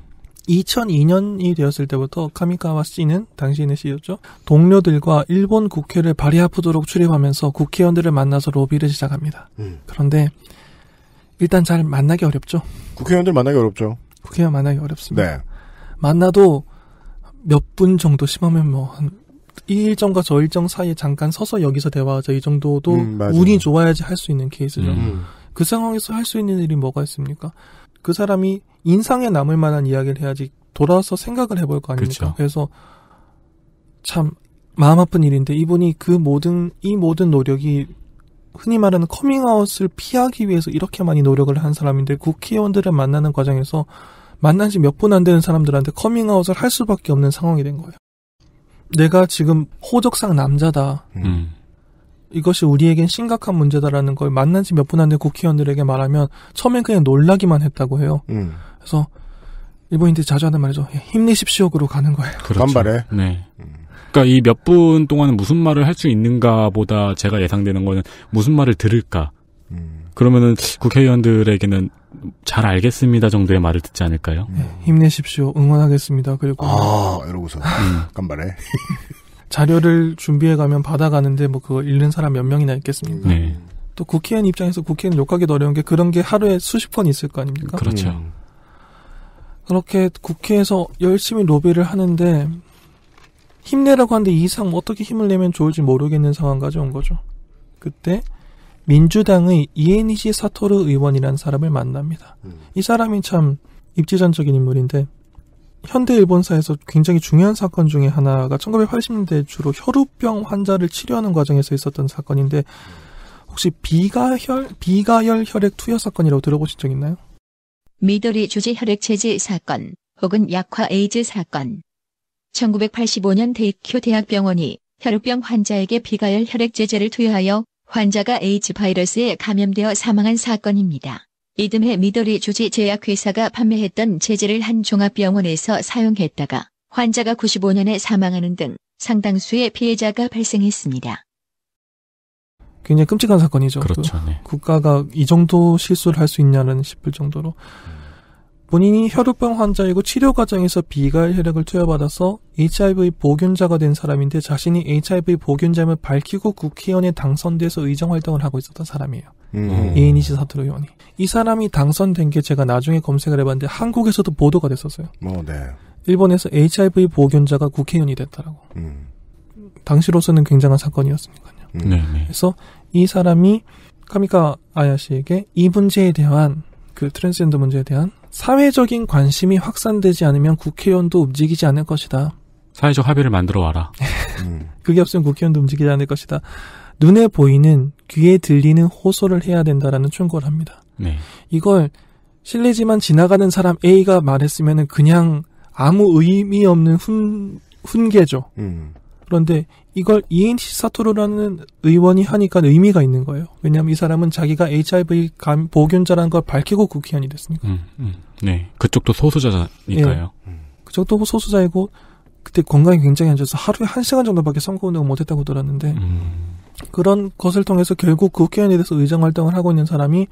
2002년이 되었을 때부터 카미카와 씨는 당시에는 씨였죠. 동료들과 일본 국회를 발이 아프도록 출입하면서 국회의원들을 만나서 로비를 시작합니다. 음. 그런데 일단 잘 만나기 어렵죠. 국회의원들 만나기 어렵죠. 국회의원 만나기 어렵습니다. 네. 만나도 몇 분 정도 심하면 뭐한 이 일정과 저 일정 사이에 잠깐 서서 여기서 대화하자 이 정도도 음, 운이 좋아야지 할 수 있는 케이스죠. 음. 그 상황에서 할 수 있는 일이 뭐가 있습니까? 그 사람이 인상에 남을 만한 이야기를 해야지 돌아서 생각을 해볼 거 아닙니까? 그쵸. 그렇죠. 그래서 참 마음 아픈 일인데 이분이 그 모든 이 모든 노력이 흔히 말하는 커밍아웃을 피하기 위해서 이렇게 많이 노력을 한 사람인데 국회의원들을 만나는 과정에서 만난 지 몇 분 안 되는 사람들한테 커밍아웃을 할 수밖에 없는 상황이 된 거예요. 내가 지금 호적상 남자다. 음. 음. 이것이 우리에겐 심각한 문제다라는 걸 만난 지 몇 분안된 국회의원들에게 말하면 처음엔 그냥 놀라기만 했다고 해요. 음. 그래서 일본인들이 자주 하는 말이죠. 힘내십시오으로 가는 거예요. 그렇죠. 반발해. 네. 음. 그러니까 이 몇 분 동안 무슨 말을 할 수 있는가보다 제가 예상되는 거는 무슨 말을 들을까. 음. 그러면은 국회의원들에게는 잘 알겠습니다 정도의 말을 듣지 않을까요? 네, 힘내십시오. 응원하겠습니다. 그리고 아 이러고서 깜발해. 음. 자료를 준비해 가면 받아가는데 뭐 그거 읽는 사람 몇 명이나 있겠습니까? 네. 또 국회의원 입장에서 국회의원 욕하기 어려운 게 그런 게 하루에 수십 번 있을 거 아닙니까? 그렇죠. 음. 그렇게 국회에서 열심히 로비를 하는데 힘내라고 하는데 이상 어떻게 힘을 내면 좋을지 모르겠는 상황까지 온 거죠. 그때 민주당의 이에니시 사토르 의원이라는 사람을 만납니다. 음. 이 사람이 참 입지전적인 인물인데 현대 일본사에서 굉장히 중요한 사건 중에 하나가 1980년대 주로 혈우병 환자를 치료하는 과정에서 있었던 사건인데 혹시 비가혈 비가혈 혈액 투여 사건이라고 들어보신 적 있나요? 미더리 주제 혈액 체질 사건 혹은 약화 에이즈 사건 1985년 대학교 대학병원이 혈우병 환자에게 비가혈 혈액 제제를 투여하여 환자가 H 바이러스에 감염되어 사망한 사건입니다. 이듬해 미더리 조지 제약회사가 판매했던 제재를한 종합병원에서 사용했다가 환자가 95년에 사망하는 등 상당수의 피해자가 발생했습니다. 굉장히 끔찍한 사건이죠. 그 그렇죠. 그 네. 국가가 이 정도 실수를 할 수 있냐는 싶을 정도로. 음. 본인이 혈우병 환자이고 치료 과정에서 비가의 혈액을 투여받아서 HIV 보균자가 된 사람인데 자신이 HIV 보균자임을 밝히고 국회의원에 당선돼서 의정 활동을 하고 있었던 사람이에요. 이인이시 음. 사토루 의원이. 이 사람이 당선된 게 제가 나중에 검색을 해봤는데 한국에서도 보도가 됐었어요. 어, 네. 일본에서 HIV 보균자가 국회의원이 됐다라고. 음. 당시로서는 굉장한 사건이었으니까요. 음. 네, 네. 그래서 이 사람이 카미카 아야시에게 이 문제에 대한 그 트랜스젠더 문제에 대한 사회적인 관심이 확산되지 않으면 국회의원도 움직이지 않을 것이다. 사회적 합의를 만들어 와라. 음. 그게 없으면 국회의원도 움직이지 않을 것이다. 눈에 보이는 귀에 들리는 호소를 해야 된다라는 충고를 합니다. 네. 이걸 실례지만 지나가는 사람 A가 말했으면 그냥 아무 의미 없는 훈 훈계죠. 음. 그런데 이걸 이엔시 e 사토루라는 의원이 하니까 의미가 있는 거예요. 왜냐하면 이 사람은 자기가 HIV 감, 보균자라는 걸 밝히고 국회의원이 됐으니까. 음, 음. 네, 그쪽도 소수자니까요. 네. 그쪽도 소수자이고 그때 건강이 굉장히 안 좋아서 하루에 한 시간 정도밖에 선거운동을 못했다고 들었는데 음. 그런 것을 통해서 결국 국회의원에 대해서 의정 활동을 하고 있는 사람이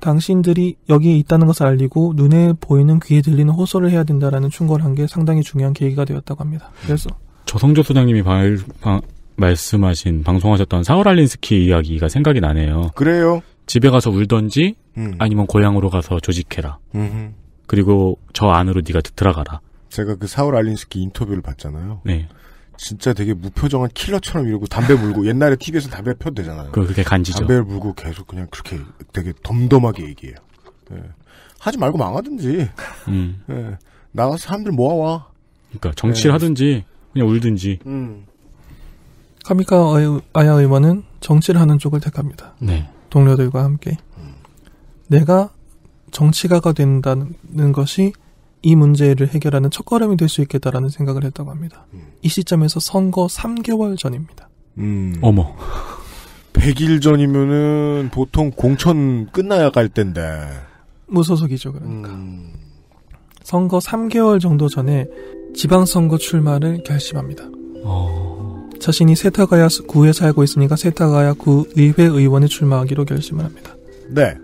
당신들이 여기에 있다는 것을 알리고 눈에 보이는 귀에 들리는 호소를 해야 된다라는 충고를 한 게 상당히 중요한 계기가 되었다고 합니다. 그래서 조성조 소장님이 발, 방, 말씀하신 방송하셨던 사울 알린스키 이야기가 생각이 나네요. 그래요? 집에 가서 울던지 음. 아니면 고향으로 가서 조직해라. 음흠. 그리고 저 안으로 네가 들어가라. 제가 그 사울 알린스키 인터뷰를 봤잖아요. 네. 진짜 되게 무표정한 킬러처럼 이러고 담배 물고 옛날에 TV에서 담배 펴도 되잖아요. 그게 간지죠. 담배를 물고 계속 그냥 그렇게 되게 덤덤하게 얘기해요. 네. 하지 말고 망하든지. 음. 네. 나가서 사람들 모아와. 그러니까 정치를 네. 하든지 그냥 울든지. 음. 카미카 아야 의원은 정치를 하는 쪽을 택합니다. 네. 동료들과 함께. 내가 정치가가 된다는 것이 이 문제를 해결하는 첫걸음이 될 수 있겠다라는 생각을 했다고 합니다. 이 시점에서 선거 3개월 전입니다. 음. 어머. 100일 전이면은 보통 공천 끝나야 갈 텐데. 무소속이죠, 그러니까. 음. 선거 3개월 정도 전에 지방선거 출마를 결심합니다. 어... 자신이 세타가야 구에 살고 있으니까 세타가야 구 의회 의원에 출마하기로 결심을 합니다. 네.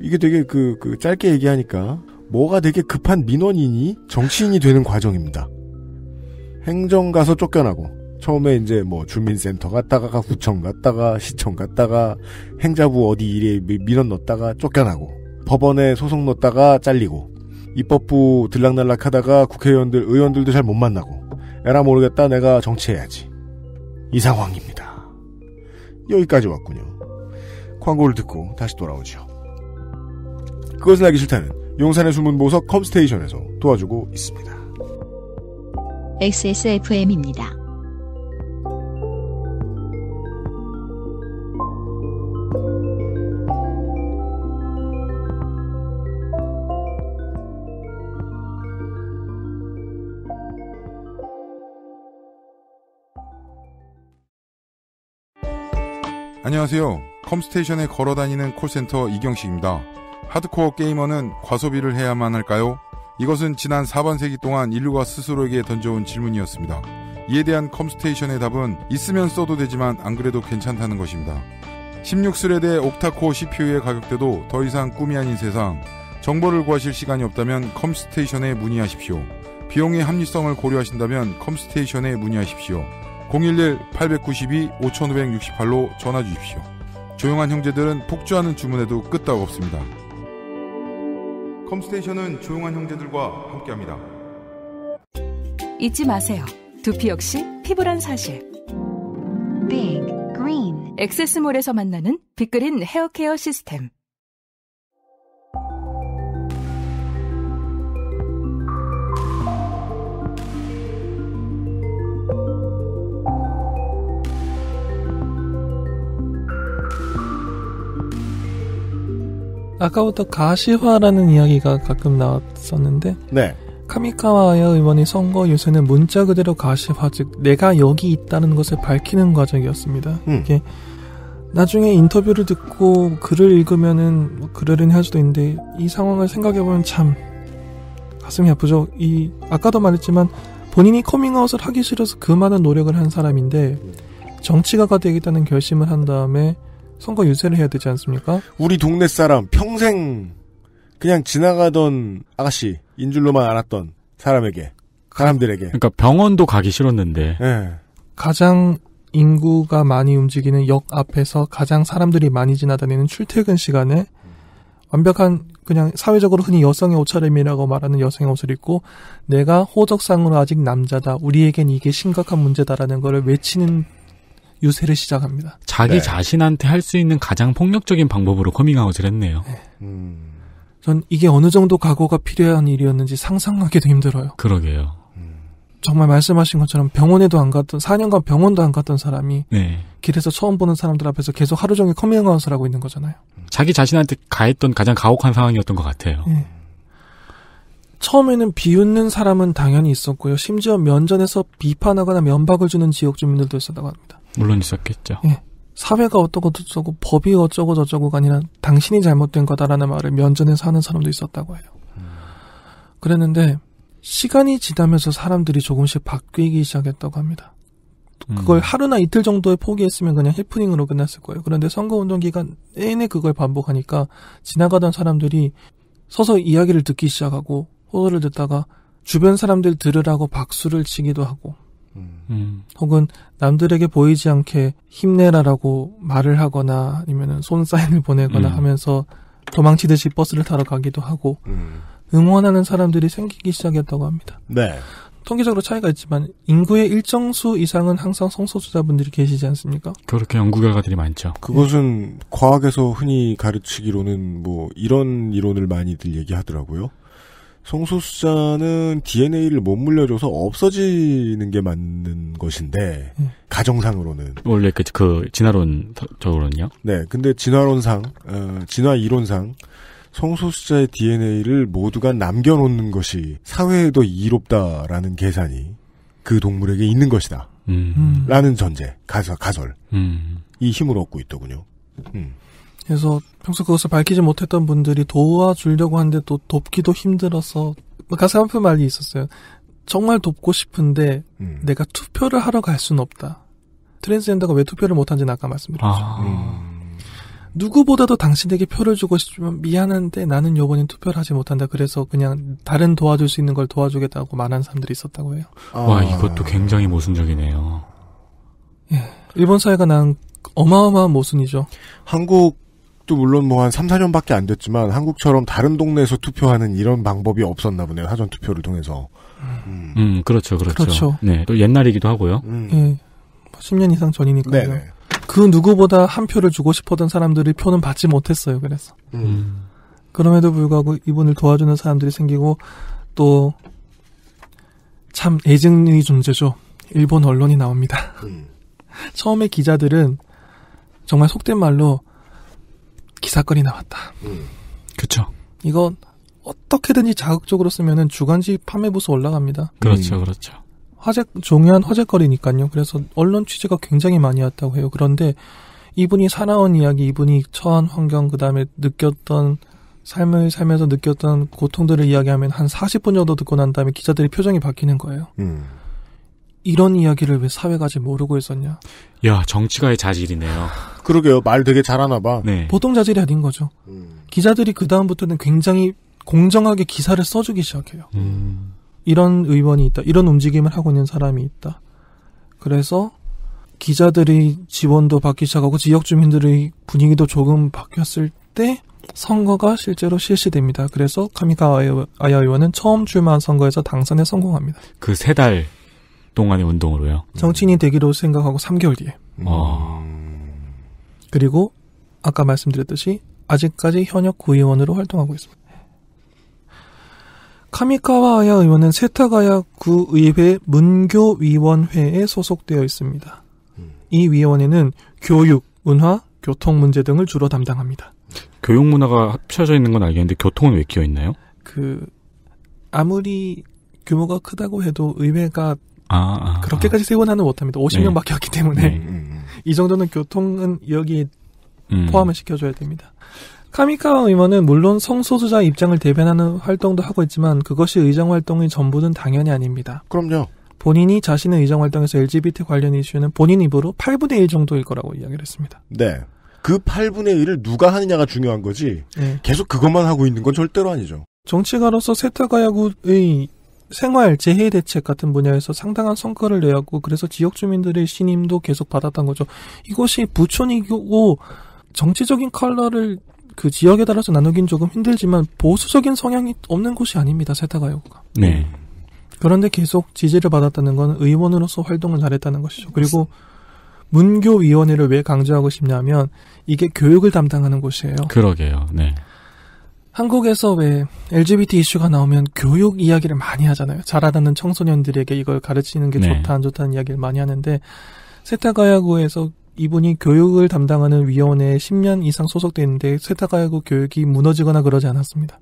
이게 되게 그, 그 짧게 얘기하니까 뭐가 되게 급한 민원인이 정치인이 되는 과정입니다. 행정 가서 쫓겨나고 처음에 이제 뭐 주민센터 갔다가 구청 갔다가 시청 갔다가 행자부 어디 일에 민원 넣었다가 쫓겨나고 법원에 소송 넣었다가 잘리고 입법부 들락날락 하다가 국회의원들, 의원들도 잘 못 만나고, 에라 모르겠다, 내가 정치해야지. 이 상황입니다. 여기까지 왔군요. 광고를 듣고 다시 돌아오죠. 그것은 하기 싫다는 용산의 숨은 보석 컴스테이션에서 도와주고 있습니다. XSFM입니다. 안녕하세요. 컴스테이션에 걸어 다니는 콜센터 이경식입니다. 하드코어 게이머는 과소비를 해야만 할까요? 이것은 지난 4번 세기 동안 인류가 스스로에게 던져온 질문이었습니다. 이에 대한 컴스테이션의 답은 있으면 써도 되지만 안 그래도 괜찮다는 것입니다. 16스레드의 옥타코어 CPU의 가격대도 더 이상 꿈이 아닌 세상, 정보를 구하실 시간이 없다면 컴스테이션에 문의하십시오. 비용의 합리성을 고려하신다면 컴스테이션에 문의하십시오. 011-892-5568로 전화 주십시오. 조용한 형제들은 폭주하는 주문에도 끄떡 없습니다. 컴스테이션은 조용한 형제들과 함께합니다. 잊지 마세요. 두피 역시 피부란 사실. Big g r 빅 그린 엑세스몰에서 만나는 빅그린 헤어케어 시스템. 아까부터 가시화라는 이야기가 가끔 나왔었는데 네. 카미카와의 의원의 선거 유세는 문자 그대로 가시화 즉 내가 여기 있다는 것을 밝히는 과정이었습니다. 음. 이게 나중에 인터뷰를 듣고 글을 읽으면은 뭐 그러려니 할 수도 있는데 이 상황을 생각해 보면 참 가슴이 아프죠. 이 아까도 말했지만 본인이 커밍아웃을 하기 싫어서 그 많은 노력을 한 사람인데 음. 정치가가 되겠다는 결심을 한 다음에 선거 유세를 해야 되지 않습니까? 우리 동네 사람 평생 그냥 지나가던 아가씨인 줄로만 알았던 사람에게 사람들에게 그러니까 병원도 가기 싫었는데 네. 가장 인구가 많이 움직이는 역 앞에서 가장 사람들이 많이 지나다니는 출퇴근 시간에 완벽한 그냥 사회적으로 흔히 여성의 옷차림이라고 말하는 여성의 옷을 입고 내가 호적상으로 아직 남자다 우리에겐 이게 심각한 문제다라는 거를 외치는 유세를 시작합니다. 자기 네. 자신한테 할 수 있는 가장 폭력적인 방법으로 커밍아웃을 했네요. 네. 음. 전 이게 어느 정도 각오가 필요한 일이었는지 상상하기도 힘들어요. 그러게요. 음. 정말 말씀하신 것처럼 병원에도 안 갔던 4년간 병원도 안 갔던 사람이 네. 길에서 처음 보는 사람들 앞에서 계속 하루 종일 커밍아웃을 하고 있는 거잖아요. 음. 자기 자신한테 가했던 가장 가혹한 상황이었던 것 같아요. 네. 처음에는 비웃는 사람은 당연히 있었고요. 심지어 면전에서 비판하거나 면박을 주는 지역 주민들도 있었다고 합니다. 물론 있었겠죠. 예. 사회가 어쩌고 저쩌고 법이 어쩌고 저쩌고가 아니라 당신이 잘못된 거다라는 말을 면전에사는 사람도 있었다고 해요. 음. 그랬는데 시간이 지나면서 사람들이 조금씩 바뀌기 시작했다고 합니다. 그걸 음. 하루나 이틀 정도에 포기했으면 그냥 해프닝으로 끝났을 거예요. 그런데 선거운동 기간 내내 그걸 반복하니까 지나가던 사람들이 서서 이야기를 듣기 시작하고 호소를 듣다가 주변 사람들 들으라고 박수를 치기도 하고 음. 혹은 남들에게 보이지 않게 힘내라라고 말을 하거나 아니면 손 사인을 보내거나 음. 하면서 도망치듯이 버스를 타러 가기도 하고 음. 응원하는 사람들이 생기기 시작했다고 합니다. 네. 통계적으로 차이가 있지만 인구의 일정 수 이상은 항상 성소수자분들이 계시지 않습니까? 그렇게 연구 결과들이 많죠. 그것은 네. 과학에서 흔히 가르치기로는 뭐 이런 이론을 많이들 얘기하더라고요. 성소수자는 DNA를 못 물려줘서 없어지는 게 맞는 것인데 음. 가정상으로는 원래 그, 그 진화론적으로는요. 네, 근데 진화론상 어, 진화 이론상 성소수자의 DNA를 모두가 남겨놓는 것이 사회에도 이롭다라는 계산이 그 동물에게 있는 것이다. 음. 음. 라는 전제 가설 가설 음. 이 힘을 얻고 있더군요. 음. 그래서 평소 그것을 밝히지 못했던 분들이 도와주려고 하는데 또 돕기도 힘들어서 뭐 가슴 아픈 말이 있었어요. 정말 돕고 싶은데 음. 내가 투표를 하러 갈 수는 없다. 트랜스젠더가 왜 투표를 못한지는 아까 말씀드렸죠. 아. 음. 누구보다도 당신에게 표를 주고 싶지만 미안한데 나는 요번엔 투표를 하지 못한다. 그래서 그냥 다른 도와줄 수 있는 걸 도와주겠다고 말한 사람들이 있었다고 해요. 아. 와 이것도 굉장히 모순적이네요. 예, 일본 사회가 난 어마어마한 모순이죠. 한국 한국도 물론 뭐 한 3, 4년밖에 안 됐지만 한국처럼 다른 동네에서 투표하는 이런 방법이 없었나 보네요. 사전 투표를 통해서. 음, 음 그렇죠, 그렇죠, 그렇죠. 네, 또 옛날이기도 하고요. 음. 네, 예, 10년 뭐 이상 전이니까요. 네네. 그 누구보다 한 표를 주고 싶었던 사람들이 표는 받지 못했어요. 그래서. 음. 그럼에도 불구하고 이분을 도와주는 사람들이 생기고 또 참애증의 존재죠. 일본 언론이 나옵니다. 음. 처음에 기자들은 정말 속된 말로 기사거리 나왔다. 음. 그렇죠. 이건 어떻게든지 자극적으로 쓰면은 주간지 판매 부수 올라갑니다. 그렇죠, 음. 그렇죠. 화제 중요한 화제거리니까요. 그래서 언론 취재가 굉장히 많이 왔다고 해요. 그런데 이분이 살아온 이야기, 이분이 처한 환경, 그다음에 느꼈던 삶을 살면서 느꼈던 고통들을 이야기하면 한 40분 정도 듣고 난 다음에 기자들이 표정이 바뀌는 거예요. 음. 이런 이야기를 왜 사회가 아직 모르고 있었냐? 야, 정치가의 자질이네요. 그러게요. 말 되게 잘하나 봐. 네. 보통 자질이 아닌 거죠. 음. 기자들이 그 다음부터는 굉장히 공정하게 기사를 써주기 시작해요. 음. 이런 의원이 있다. 이런 움직임을 하고 있는 사람이 있다. 그래서 기자들이 지원도 받기 시작하고 지역 주민들의 분위기도 조금 바뀌었을 때 선거가 실제로 실시됩니다. 그래서 카미가 아야 의원은 처음 출마한 선거에서 당선에 성공합니다. 그 세 달 동안의 운동으로요? 정치인이 되기로 생각하고 3개월 뒤에. 어. 음. 어... 그리고 아까 말씀드렸듯이 아직까지 현역 구의원으로 활동하고 있습니다. 카미카와 아야 의원은 세타가야 구의회 문교위원회에 소속되어 있습니다. 음. 이 위원회는 교육, 문화, 교통 문제 등을 주로 담당합니다. 교육 문화가 합쳐져 있는 건 알겠는데 교통은 왜 끼어 있나요? 그 아무리 규모가 크다고 해도 의회가 아, 아, 아, 그렇게까지 세원하는 못합니다. 50명밖에 네. 없기 때문에 네, 네, 네. 이 정도는 교통은 여기 음. 포함을 시켜줘야 됩니다. 카미카와 의원은 물론 성소수자 입장을 대변하는 활동도 하고 있지만 그것이 의정 활동의 전부는 당연히 아닙니다. 그럼요. 본인이 자신의 의정 활동에서 LGBT 관련 이슈는 본인 입으로 8분의 1 정도일 거라고 이야기를 했습니다. 네. 그 8분의 1을 누가 하느냐가 중요한 거지. 네. 계속 그것만 하고 있는 건 절대로 아니죠. 정치가로서 세타가야구의 생활 재해 대책 같은 분야에서 상당한 성과를 내었고 그래서 지역 주민들의 신임도 계속 받았던 거죠. 이것이 부촌이고 정치적인 컬러를 그 지역에 따라서 나누긴 조금 힘들지만 보수적인 성향이 없는 곳이 아닙니다. 세타가요가 네. 그런데 계속 지지를 받았다는 건 의원으로서 활동을 잘했다는 것이죠. 그리고 문교위원회를 왜 강조하고 싶냐면 이게 교육을 담당하는 곳이에요. 그러게요. 네. 한국에서 왜 LGBT 이슈가 나오면 교육 이야기를 많이 하잖아요. 자라나는 청소년들에게 이걸 가르치는 게 네. 좋다 안 좋다는 이야기를 많이 하는데 세타가야구에서 이분이 교육을 담당하는 위원회에 10년 이상 소속돼 있는데 세타가야구 교육이 무너지거나 그러지 않았습니다.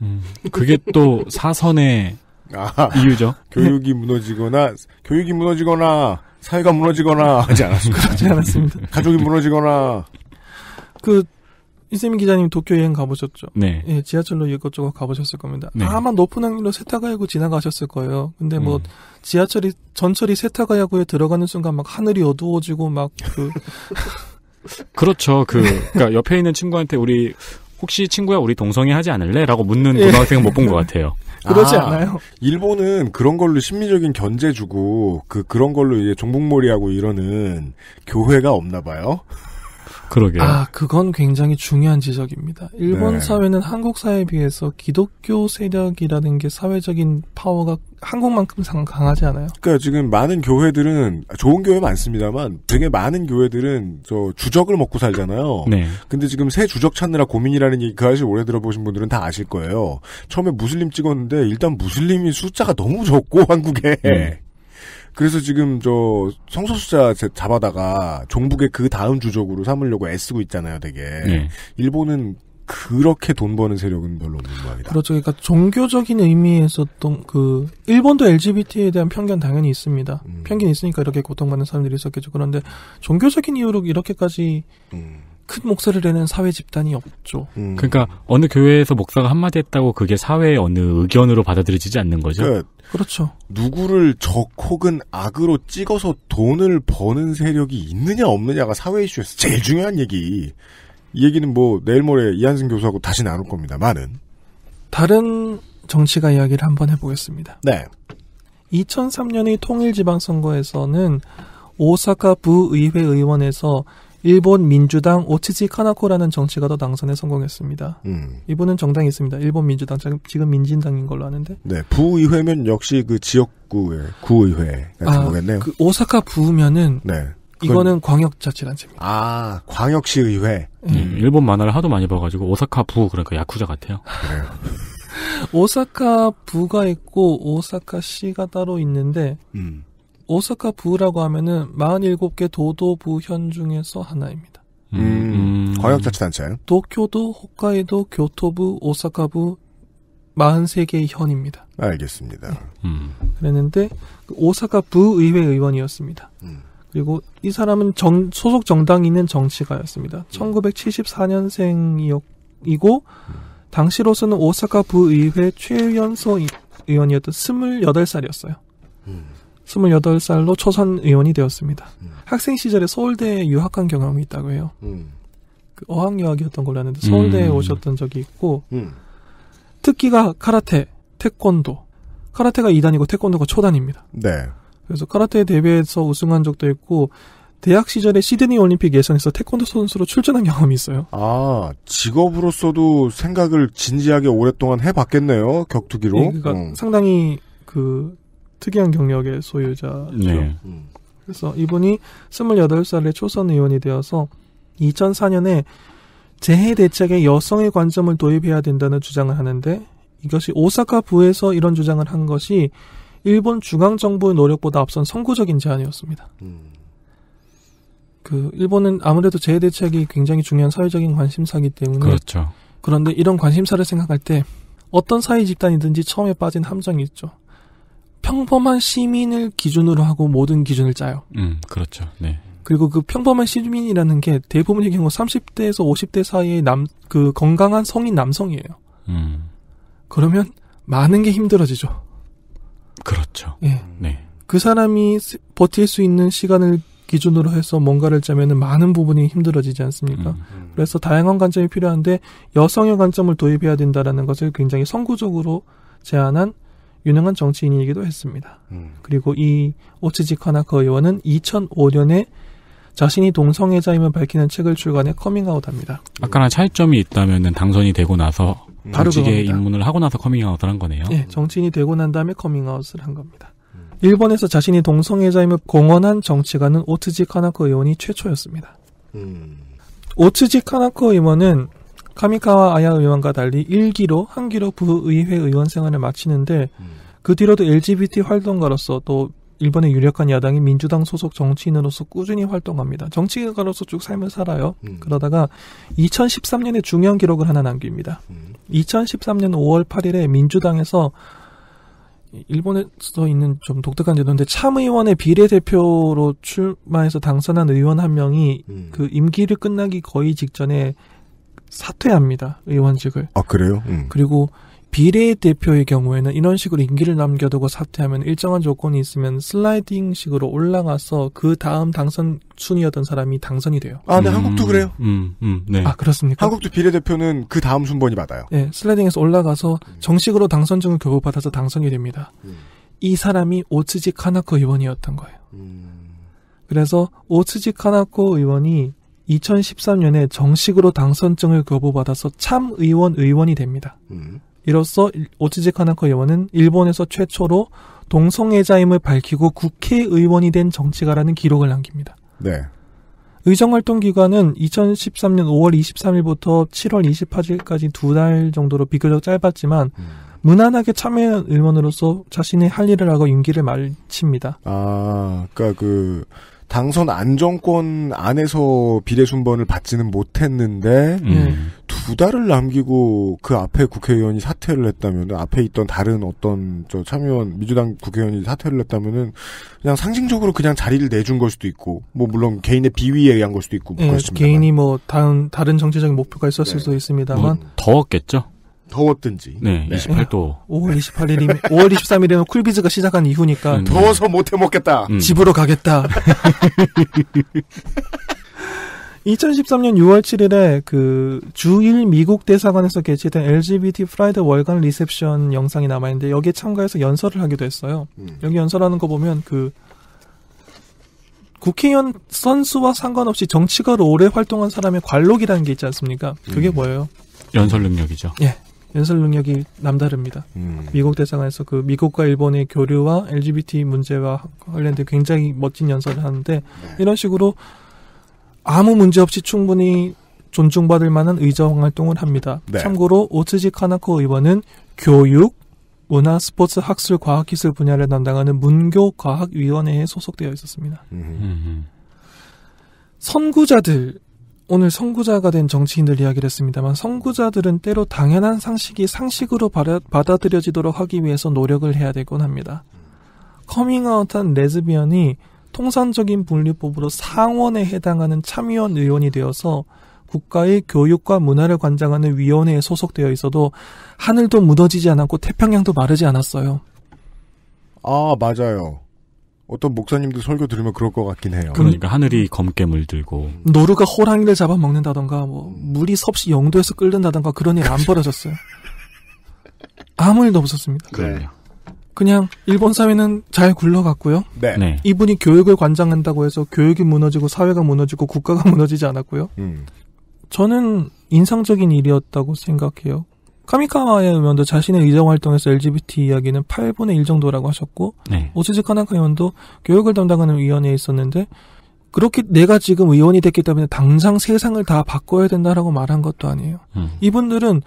음, 그게 또 사선의 아, 이유죠. 교육이 무너지거나 교육이 무너지거나 사회가 무너지거나 하지 않았습니다. 그러지 않았습니다. 가족이 무너지거나 그 이세민 기자님 도쿄 여행 가보셨죠? 네. 예, 지하철로 이것저것 가보셨을 겁니다. 네. 아마 높은 확률로 세타가야구 지나가셨을 거예요. 근데 뭐 음. 지하철이 전철이 세타가야구에 들어가는 순간 막 하늘이 어두워지고 막 그 그렇죠. 그그니까 옆에 있는 친구한테 우리 혹시 친구야 우리 동성애 하지 않을래?라고 묻는 예. 고등학생은 못 본 것 같아요. 그러지 아, 않아요. 일본은 그런 걸로 심리적인 견제 주고 그 그런 걸로 이제 종북몰이하고 이러는 교회가 없나 봐요. 그러게. 아, 그건 굉장히 중요한 지적입니다. 일본 네. 사회는 한국 사회에 비해서 기독교 세력이라는 게 사회적인 파워가 한국만큼 강하지 않아요? 그러니까 지금 많은 교회들은 좋은 교회 많습니다만 되게 많은 교회들은 저 주적을 먹고 살잖아요. 네. 근데 지금 새 주적 찾느라 고민이라는 얘기 그 아저씨 오래 들어보신 분들은 다 아실 거예요. 처음에 무슬림 찍었는데 일단 무슬림이 숫자가 너무 적고 한국에 네. 그래서 지금 저 성소수자 잡아다가 종북의 그 다음 주적으로 삼으려고 애쓰고 있잖아요, 되게. 네. 일본은 그렇게 돈 버는 세력은 별로 없는 모양니다 그렇죠. 그러니까 종교적인 의미에서 또 그 일본도 LGBT에 대한 편견 당연히 있습니다. 음. 편견이 있으니까 이렇게 고통받는 사람들이 있었겠죠. 그런데 종교적인 이유로 이렇게까지 음. 큰 목소리를 내는 사회 집단이 없죠. 음. 그러니까 어느 교회에서 목사가 한마디 했다고 그게 사회의 어느 의견으로 받아들여지지 않는 거죠. 그, 그렇죠. 누구를 적 혹은 악으로 찍어서 돈을 버는 세력이 있느냐 없느냐가 사회 이슈에서 제일 중요한 얘기. 이 얘기는 뭐 내일 모레 이한승 교수하고 다시 나눌 겁니다. 많은 다른 정치가 이야기를 한번 해보겠습니다. 네. 2003년의 통일지방선거에서는 오사카 부의회 의원에서 일본 민주당 오치지 카나코라는 정치가도 당선에 성공했습니다. 음. 이분은 정당이 있습니다. 일본 민주당 지금 민진당인 걸로 아는데. 네, 부의회면 역시 그 지역구의 구의회 같은 아, 거겠네요. 그 오사카 부면은 네. 이거는 광역자치단체입니다. 아, 광역시의회. 예. 음. 일본 만화를 하도 많이 봐가지고 오사카 부 그러니까 야쿠자 같아요. 요 네. 오사카 부가 있고 오사카 시가 따로 있는데 음. 오사카 부라고 하면은 47개 도도부현 중에서 하나입니다. 음, 음, 음, 광역자치단체. 도쿄도, 홋카이도, 교토부, 오사카부 43개의 현입니다. 알겠습니다. 네. 음. 그랬는데 그 오사카 부의회 의원이었습니다. 음. 그리고 이 사람은 정, 소속 정당이 있는 정치가였습니다. 1974년생이고 음. 당시로서는 오사카 부의회 최연소 의원이었던 28살이었어요. 음. 2 8 살로 초선 의원이 되었습니다. 음. 학생 시절에 서울대에 유학한 경험이 있다고 해요. 음. 그 어학 유학이었던 걸로 아는데 서울대에 음. 오셨던 적이 있고 음. 특기가 카라테, 태권도. 카라테가 2단이고 태권도가 초단입니다. 네. 그래서 카라테 대회에서 우승한 적도 있고 대학 시절에 시드니 올림픽 예선에서 태권도 선수로 출전한 경험이 있어요. 아, 직업으로서도 생각을 진지하게 오랫동안 해봤겠네요, 격투기로. 네, 그러니까 음. 상당히 그 특이한 경력의 소유자죠. 네. 음. 그래서 이분이 28살에 초선 의원이 되어서 2004년에 재해 대책에 여성의 관점을 도입해야 된다는 주장을 하는데 이것이 오사카 부에서 이런 주장을 한 것이 일본 중앙 정부의 노력보다 앞선 선구적인 제안이었습니다. 음. 그 일본은 아무래도 재해 대책이 굉장히 중요한 사회적인 관심사이기 때문에 그렇죠. 그런데 이런 관심사를 생각할 때 어떤 사회 집단이든지 처음에 빠진 함정이 있죠. 평범한 시민을 기준으로 하고 모든 기준을 짜요. 음, 그렇죠. 네. 그리고 그 평범한 시민이라는 게 대부분의 경우 30대에서 50대 사이의 남, 그 건강한 성인 남성이에요. 음. 그러면 많은 게 힘들어지죠. 그렇죠. 예. 네. 그 사람이 버틸 수 있는 시간을 기준으로 해서 뭔가를 짜면은 많은 부분이 힘들어지지 않습니까? 음, 음. 그래서 다양한 관점이 필요한데 여성의 관점을 도입해야 된다라는 것을 굉장히 선구적으로 제안한 유능한 정치인이기도 했습니다. 음. 그리고 이 오치지 카나카 의원은 2005년에 자신이 동성애자임을 밝히는 책을 출간해 커밍아웃합니다. 아까랑 차이점이 있다면 당선이 되고 나서 음. 바로 정직에 입문을 하고 나서 커밍아웃을 한 거네요. 네, 정치인이 되고 난 다음에 커밍아웃을 한 겁니다. 음. 일본에서 자신이 동성애자임을 공언한 정치가는 오츠지 카나코 의원이 최초였습니다. 음. 오츠지 카나코 의원은 카미카와 아야 의원과 달리 일기로 한기로 부의회 의원 생활을 마치는데 음. 그 뒤로도 LGBT 활동가로서 또 일본의 유력한 야당인 민주당 소속 정치인으로서 꾸준히 활동합니다. 정치가로서 쭉 삶을 살아요. 음. 그러다가 2013년에 중요한 기록을 하나 남깁니다. 음. 2013년 5월 8일에 민주당에서 일본에서 있는 좀 독특한 제도인데 참의원의 비례대표로 출마해서 당선한 의원 한 명이 음. 그 임기를 끝나기 거의 직전에 사퇴합니다. 의원직을. 아, 그래요? 음. 그리고 비례대표의 경우에는 이런 식으로 임기를 남겨두고 사퇴하면 일정한 조건이 있으면 슬라이딩 식으로 올라가서 그 다음 당선 순이었던 사람이 당선이 돼요. 아, 네, 음, 한국도 그래요. 음, 음, 음, 네. 아, 그렇습니까? 한국도 비례대표는 그 다음 순번이 받아요. 네, 예, 슬라이딩에서 올라가서 음. 정식으로 당선증을 교부받아서 당선이 됩니다. 음. 이 사람이 오츠지 카나코 의원이었던 거예요. 음. 그래서 오츠지 카나코 의원이 2013년에 정식으로 당선증을 교부받아서 참의원 의원이 됩니다. 음. 이로써 오치지 카나코 의원은 일본에서 최초로 동성애자임을 밝히고 국회의원이 된 정치가라는 기록을 남깁니다. 네. 의정활동 기간은 2013년 5월 23일부터 7월 28일까지 두 달 정도로 비교적 짧았지만 음. 무난하게 참여의원으로서 한 자신의 할 일을 하고 임기를 마칩니다. 아, 그러니까 그 당선 안정권 안에서 비례 순번을 받지는 못했는데 음. 예. 두 달을 남기고 그 앞에 국회의원이 사퇴를 했다면 앞에 있던 다른 어떤 저 참여원 민주당 국회의원이 사퇴를 했다면은 그냥 상징적으로 그냥 자리를 내준 걸 수도 있고 뭐 물론 개인의 비위에 의한 걸 수도 있고 네, 뭐 예, 그렇습니 개인이 뭐 다른 다른 정치적인 목표가 있었을 네. 수도 있습니다만 뭐더 얻겠죠. 더웠든지. 네, 28도. 5월 28일이면 5월 23일이면 쿨비즈가 시작한 이후니까 음, 네. 더워서 못 해먹겠다. 음. 집으로 가겠다. 2013년 6월 7일에 그 주일 미국 대사관에서 개최된 LGBT 프라이드 월간 리셉션 영상이 남아 있는데 여기에 참가해서 연설을 하기도 했어요. 음. 여기 연설하는 거 보면 그 국회의원 선수와 상관없이 정치가로 오래 활동한 사람의 관록이라는 게 있지 않습니까? 그게 음. 뭐예요? 연설 능력이죠. 예. 연설 능력이 남다릅니다. 음. 미국 대사관에서 그 미국과 일본의 교류와 LGBT 문제와 관련된 굉장히 멋진 연설을 하는데 네. 이런 식으로 아무 문제 없이 충분히 존중받을 만한 의정 활동을 합니다. 네. 참고로 오츠지 카나코 의원은 교육, 문화, 스포츠, 학술, 과학기술 분야를 담당하는 문교과학위원회에 소속되어 있었습니다. 음. 선구자들 오늘 선구자가 된 정치인들 이야기를 했습니다만 선구자들은 때로 당연한 상식이 상식으로 받아들여지도록 하기 위해서 노력을 해야 되곤 합니다. 커밍아웃한 레즈비언이 통상적인 분류법으로 상원에 해당하는 참의원 의원이 되어서 국가의 교육과 문화를 관장하는 위원회에 소속되어 있어도 하늘도 무너지지 않았고 태평양도 마르지 않았어요. 아, 맞아요. 어떤 목사님들 설교 들으면 그럴 것 같긴 해요. 그러니까 하늘이 검게 물들고 노루가 호랑이를 잡아먹는다던가 뭐 물이 섭씨 영도에서 끓는다던가 그런 일안 그렇죠. 벌어졌어요. 아무 일도 없었습니다. 그럼요. 네. 그냥 일본 사회는 잘 굴러갔고요. 네. 네. 이분이 교육을 관장한다고 해서 교육이 무너지고 사회가 무너지고 국가가 무너지지 않았고요. 음. 저는 인상적인 일이었다고 생각해요. 카미카와의 의원도 자신의 의정 활동에서 LGBT 이야기는 8분의 1 정도라고 하셨고 네. 오스즈 카나카 의원도 교육을 담당하는 위원회에 있었는데 그렇게 내가 지금 의원이 됐기 때문에 당장 세상을 다 바꿔야 된다라고 말한 것도 아니에요. 음. 이분들은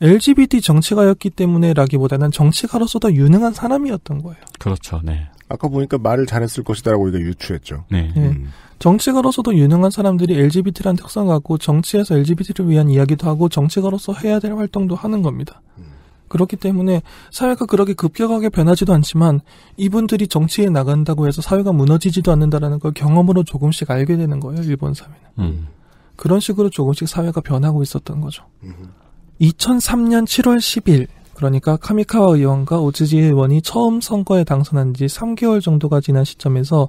LGBT 정치가였기 때문에라기보다는 정치가로서 더 유능한 사람이었던 거예요. 그렇죠. 네. 아까 보니까 말을 잘했을 것이다라고 우리가 유추했죠. 네. 예. 음. 정치가로서도 유능한 사람들이 LGBT라는 특성 갖고 정치에서 LGBT를 위한 이야기도 하고 정치가로서 해야 될 활동도 하는 겁니다. 음. 그렇기 때문에 사회가 그렇게 급격하게 변하지도 않지만 이분들이 정치에 나간다고 해서 사회가 무너지지도 않는다라는 걸 경험으로 조금씩 알게 되는 거예요, 일본 사회는. 음. 그런 식으로 조금씩 사회가 변하고 있었던 거죠. 2003년 7월 10일 그러니까 카미카와 의원과 오츠지 의원이 처음 선거에 당선한 지 3개월 정도가 지난 시점에서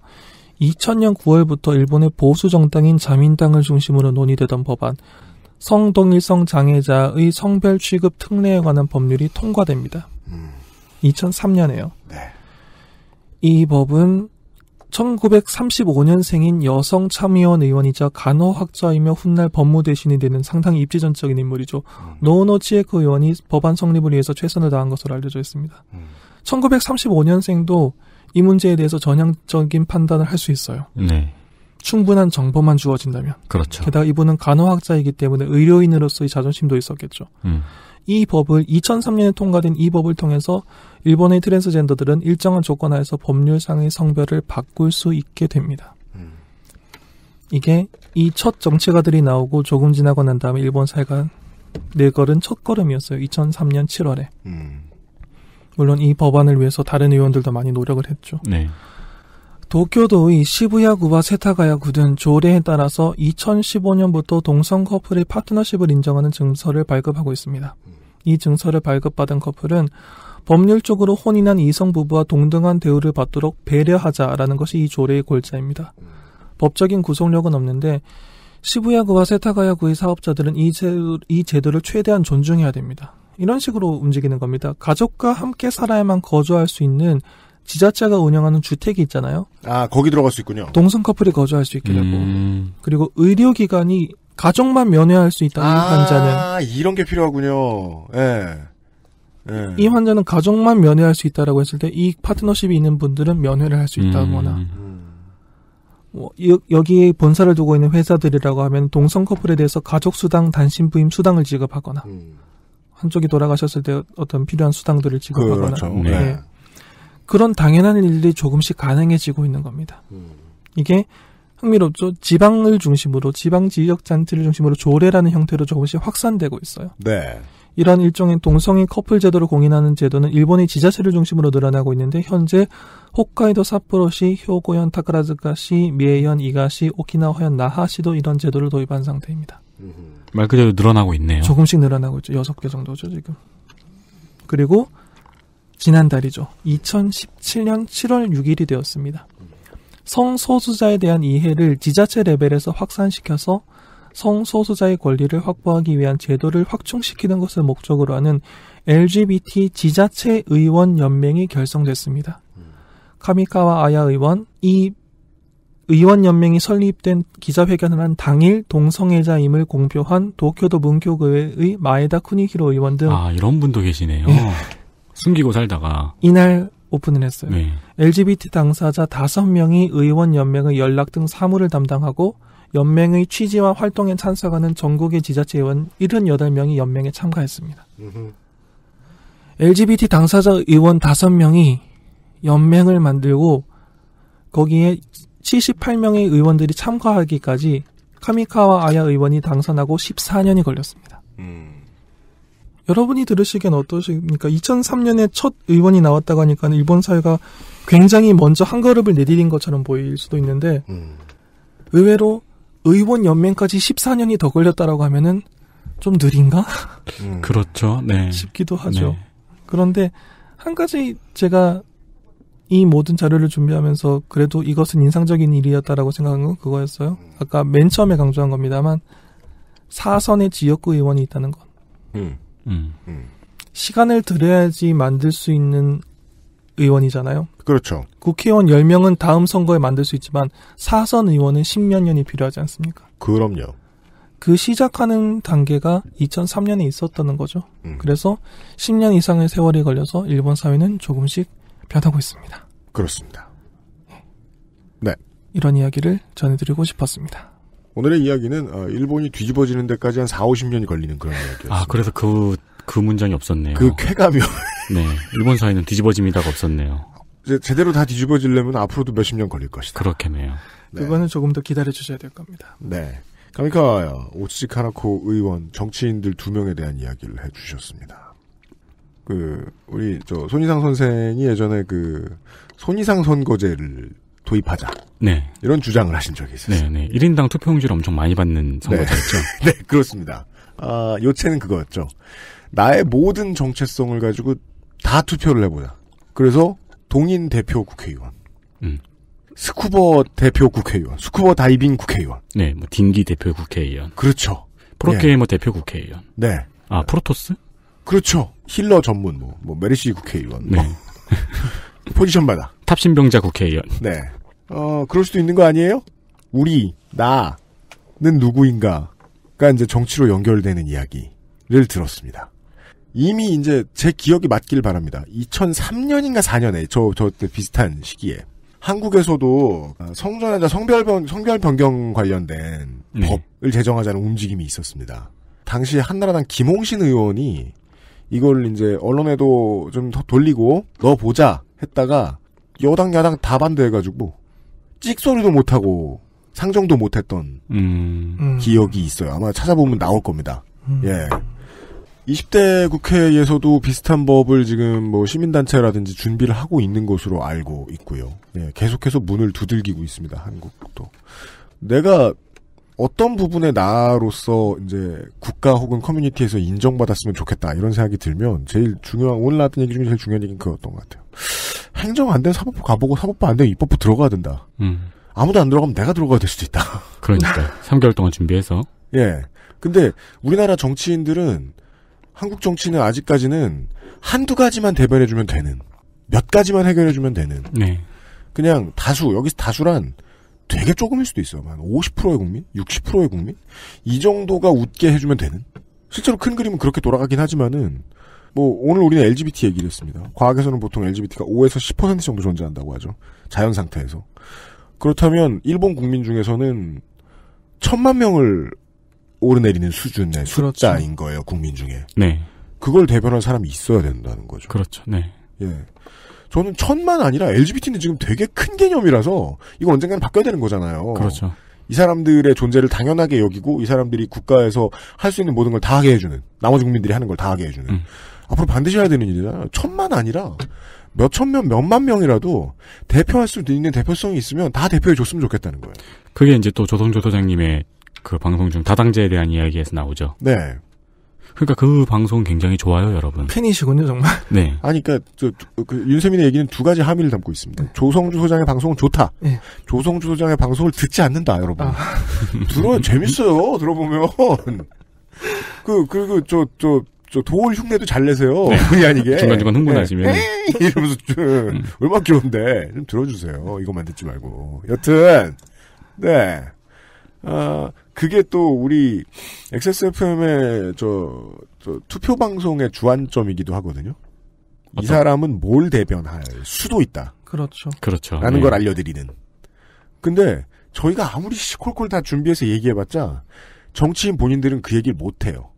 2000년 9월부터 일본의 보수 정당인 자민당을 중심으로 논의되던 법안 성동일성 장애자의 성별 취급 특례에 관한 법률이 통과됩니다. 2003년에요. 음. 네. 이 법은 1935년생인 여성 참의원 의원이자 간호학자이며 훗날 법무대신이 되는 상당히 입지전적인 인물이죠. 음. 노노 치에코 그 의원이 법안 성립을 위해서 최선을 다한 것으로 알려져 있습니다. 음. 1935년생도 이 문제에 대해서 전향적인 판단을 할 수 있어요. 네. 충분한 정보만 주어진다면. 그렇죠. 게다가 이분은 간호학자이기 때문에 의료인으로서의 자존심도 있었겠죠. 음. 이 법을 2003년에 통과된 이 법을 통해서 일본의 트랜스젠더들은 일정한 조건 하에서 법률상의 성별을 바꿀 수 있게 됩니다. 음. 이게 이 첫 정치가들이 나오고 조금 지나고 난 다음에 일본 사회가 내걸은 첫 걸음이었어요. 2003년 7월에. 음. 물론 이 법안을 위해서 다른 의원들도 많이 노력을 했죠. 네. 도쿄도의 시부야구와 세타가야구 등조례에 따라서 2015년부터 동성 커플의 파트너십을 인정하는 증서를 발급하고 있습니다. 음. 이 증서를 발급받은 커플은 법률적으로 혼인한 이성 부부와 동등한 대우를 받도록 배려하자라는 것이 이 조례의 골자입니다. 법적인 구속력은 없는데 시부야구와 세타가야구의 사업자들은 이, 제도, 이 제도를 최대한 존중해야 됩니다. 이런 식으로 움직이는 겁니다. 가족과 함께 살아야만 거주할 수 있는 지자체가 운영하는 주택이 있잖아요. 아, 거기 들어갈 수 있군요. 동성 커플이 거주할 수 있게 되고. 음. 그리고 의료기관이 가족만 면회할 수 있다는 아, 환자는. 아, 이런 게 필요하군요. 예. 네. 예. 이 환자는 가족만 면회할 수 있다라고 했을 때 이 파트너십이 있는 분들은 면회를 할 수 있다거나 음. 뭐, 여, 기에 본사를 두고 있는 회사들이라고 하면 동성 커플에 대해서 가족 수당, 단신 부임 수당을 지급하거나 음. 한쪽이 돌아가셨을 때 어떤 필요한 수당들을 지급하거나 그렇죠. 네. 네. 그런 당연한 일들이 조금씩 가능해지고 있는 겁니다. 음. 이게 흥미롭죠. 지방을 중심으로 지방 지역 잔치를 중심으로 조례라는 형태로 조금씩 확산되고 있어요. 네. 이러한 일종의 동성인 커플 제도를 공인하는 제도는 일본의 지자체를 중심으로 늘어나고 있는데 현재 홋카이도 삿포로시 효고현 타카라즈카시, 미에현 이가시, 오키나와현 나하시도 이런 제도를 도입한 상태입니다. 말 그대로 늘어나고 있네요. 조금씩 늘어나고 있죠. 여섯 개 정도죠 지금. 그리고 지난달이죠. 2017년 7월 6일이 되었습니다. 성소수자에 대한 이해를 지자체 레벨에서 확산시켜서 성소수자의 권리를 확보하기 위한 제도를 확충시키는 것을 목적으로 하는 LGBT 지자체 의원 연맹이 결성됐습니다. 카미카와 아야 의원, 이 의원 연맹이 설립된 기자회견을 한 당일 동성애자임을 공표한 도쿄도 문교구의 마에다 쿠니히로 의원 등 아, 이런 분도 계시네요. 예. 숨기고 살다가 이날 오픈을 했어요. 네. LGBT 당사자 5명이 의원 연맹의 연락 등 사무를 담당하고 연맹의 취지와 활동에 찬성하는 전국의 지자체 의원 78명이 연맹에 참가했습니다. 으흠. LGBT 당사자 의원 5명이 연맹을 만들고 거기에 78명의 의원들이 참가하기까지 카미카와 아야 의원이 당선하고 14년이 걸렸습니다. 음. 여러분이 들으시기엔 어떠십니까? 2003년에 첫 의원이 나왔다고 하니까 일본 사회가 굉장히 먼저 한 걸음을 내디딘 것처럼 보일 수도 있는데 음. 의외로 의원 연맹까지 14년이 더 걸렸다라고 하면은 좀 느린가? 음. 그렇죠. 네. 싶기도 하죠. 네. 그런데 한 가지 제가 이 모든 자료를 준비하면서 그래도 이것은 인상적인 일이었다라고 생각한 건 그거였어요. 아까 맨 처음에 강조한 겁니다만 사선의 지역구 의원이 있다는 것. 음. 음. 음. 시간을 들여야지 만들 수 있는 의원이잖아요. 그렇죠. 국회의원 10명은 다음 선거에 만들 수 있지만 사선 의원은 10몇 년이 필요하지 않습니까? 그럼요. 그 시작하는 단계가 2003년에 있었다는 거죠. 음. 그래서 10년 이상의 세월이 걸려서 일본 사회는 조금씩 변하고 있습니다. 그렇습니다. 예. 네. 이런 이야기를 전해드리고 싶었습니다. 오늘의 이야기는 어, 일본이 뒤집어지는 데까지 한 4, 50년이 걸리는 그런 이야기였습니다. 아, 그래서 그, 그 문장이 없었네요. 그 쾌감이 네, 일본 사회는 뒤집어집니다가 없었네요. 이제 제대로 다 뒤집어지려면 앞으로도 몇십 년 걸릴 것이다. 그렇겠네요. 네. 그거는 조금 더 기다려 주셔야 될 겁니다. 네. 그러니까 오치카나코 의원 정치인들 두 명에 대한 이야기를 해주셨습니다. 그 우리 저 손희상 선생이 예전에 그 손희상 선거제를 도입하자. 네. 이런 주장을 하신 적이 있었어요. 네, 네. 1인당 투표용지를 엄청 많이 받는 네. 선거제였죠. 네. 네, 그렇습니다. 아, 요체는 그거였죠. 나의 모든 정체성을 가지고 다 투표를 해보자. 그래서 동인 대표 국회의원, 음. 스쿠버 대표 국회의원, 스쿠버 다이빙 국회의원. 네, 뭐 딩기 대표 국회의원. 그렇죠. 프로게이머 네. 뭐 대표 국회의원. 네. 아 프로토스? 그렇죠. 힐러 전문 뭐, 뭐메르시 국회의원. 뭐. 네. 포지션마다. 탑신병자 국회의원. 네. 어 그럴 수도 있는 거 아니에요? 우리 나는 누구인가가 이제 정치로 연결되는 이야기를 들었습니다. 이미 이제 제 기억이 맞길 바랍니다. 2003년인가 4년에 저저 때 비슷한 시기에 한국에서도 아, 성전환자 성별 변 성별 변경 관련된 네. 법을 제정하자는 움직임이 있었습니다. 당시 한나라당 김홍신 의원이 이걸 이제 언론에도 좀 더 돌리고 넣어보자 했다가 여당 야당 다 반대해가지고 찍소리도 못하고 상정도 못했던 음. 음. 기억이 있어요. 아마 찾아보면 나올 겁니다. 음. 예. 20대 국회에서도 비슷한 법을 지금 뭐 시민단체라든지 준비를 하고 있는 것으로 알고 있고요. 네, 계속해서 문을 두들기고 있습니다. 한국도. 내가 어떤 부분에 나로서 이제 국가 혹은 커뮤니티에서 인정받았으면 좋겠다 이런 생각이 들면 제일 중요한 오늘 나왔던 얘기 중에 제일 중요한 얘기는 그거였던 것 같아요. 행정 안 되면 사법부 가보고 사법부 안 되면 입법부 들어가야 된다. 음. 아무도 안 들어가면 내가 들어가야 될 수도 있다. 그러니까 3개월 동안 준비해서. 예. 근데 우리나라 정치인들은 한국 정치는 아직까지는 한두 가지만 대변해주면 되는, 몇 가지만 해결해주면 되는, 네. 그냥 다수, 여기서 다수란 되게 조금일 수도 있어요. 한 50%의 국민? 60%의 국민? 이 정도가 웃게 해주면 되는? 실제로 큰 그림은 그렇게 돌아가긴 하지만은, 뭐, 오늘 우리는 LGBT 얘기를 했습니다. 과학에서는 보통 LGBT가 5에서 10% 정도 존재한다고 하죠. 자연 상태에서. 그렇다면, 일본 국민 중에서는 천만 명을 오르내리는 수준의 네, 그렇죠. 숫자인 거예요 국민 중에. 네. 그걸 대변할 사람이 있어야 된다는 거죠. 그렇죠. 네. 예. 저는 천만 아니라 LGBT는 지금 되게 큰 개념이라서 이거 언젠가는 바뀌어야 되는 거잖아요. 그렇죠. 이 사람들의 존재를 당연하게 여기고 이 사람들이 국가에서 할 수 있는 모든 걸 다 하게 해주는 나머지 국민들이 하는 걸 다 하게 해주는 음. 앞으로 반드시 해야 되는 일이잖아요. 천만 아니라 몇천 명, 몇만 명이라도 대표할 수 있는 대표성이 있으면 다 대표해 줬으면 좋겠다는 거예요. 그게 이제 또 조성조 소장님의 그 방송 중 다당제에 대한 이야기에서 나오죠. 네. 그러니까 그 방송 굉장히 좋아요, 여러분. 팬이시군요, 정말. 네. 아니, 그러니까 저, 그 윤세민의 얘기는 두 가지 함의를 담고 있습니다. 네. 조성주 소장의 방송은 좋다. 네. 조성주 소장의 방송을 듣지 않는다, 여러분. 아. 들어 재밌어요. 들어보면 그 그리고 저저저도울 흉내도 잘 내세요. 네. 그게 아니게 중간중간 흥분하시면 네. 네. 이러면서 좀 음. 얼마 귀여운데 좀 들어주세요. 이것만 듣지 말고. 여튼 네. 어, 그게 또 우리 XSFM의 저, 저 투표 방송의 주안점이기도 하거든요. 어떤? 이 사람은 뭘 대변할 수도 있다. 그렇죠. 그렇죠. 라는 네. 걸 알려드리는. 근데 저희가 아무리 시콜콜 다 준비해서 얘기해봤자 정치인 본인들은 그 얘기를 못해요.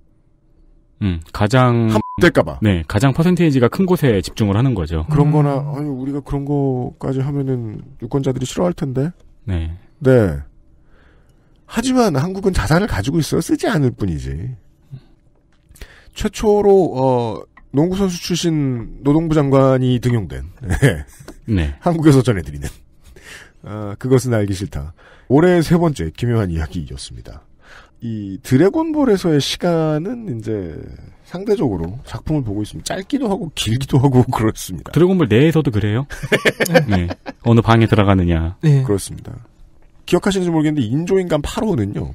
음, 가장 될까봐. 네, 가장 퍼센테이지가 큰 곳에 집중을 하는 거죠. 그런거나 음. 아니 우리가 그런 거까지 하면은 유권자들이 싫어할 텐데. 네. 네. 하지만 한국은 자산을 가지고 있어 쓰지 않을 뿐이지. 최초로 어, 농구 선수 출신 노동부 장관이 등용된 네. 한국에서 전해드리는 아, 그것은 알기 싫다. 올해 세 번째 기묘한 이야기였습니다. 이 드래곤볼에서의 시간은 이제 상대적으로 작품을 보고 있으면 짧기도 하고 길기도 하고 그렇습니다. 드래곤볼 내에서도 그래요? 네. 어느 방에 들어가느냐. 네. 그렇습니다. 기억하시는지 모르겠는데 인조인간 8호는요.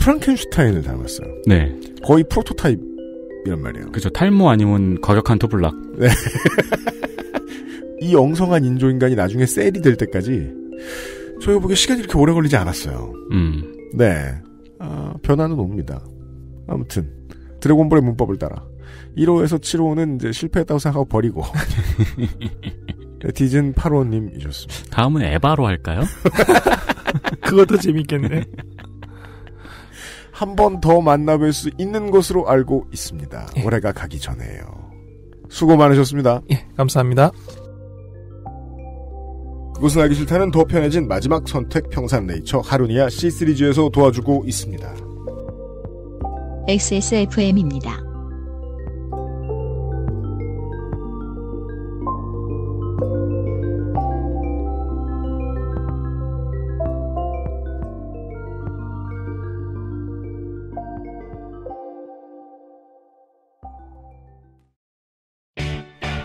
프랑켄슈타인을 닮았어요. 네. 거의 프로토타입이란 말이에요. 그죠. 탈모 아니면 과격한 토블락. 네. 이 엉성한 인조인간이 나중에 셀이 될 때까지 저희 보기 시간이 이렇게 오래 걸리지 않았어요. 음. 네. 아, 변화는 옵니다. 아무튼 드래곤볼의 문법을 따라 1호에서 7호는 이제 실패했다고 생각하고 버리고 네, 디즌 8호님이셨습니다. 다음은 에바로 할까요? 그것도 재밌겠네. 한 번 더 만나뵐 수 있는 것으로 알고 있습니다. 예. 올해가 가기 전에요. 수고 많으셨습니다. 예, 감사합니다. 그것은 알기 싫다는 더 편해진 마지막 선택 평산 네이처 하루니아 C 시리에서 도와주고 있습니다. XSFM입니다.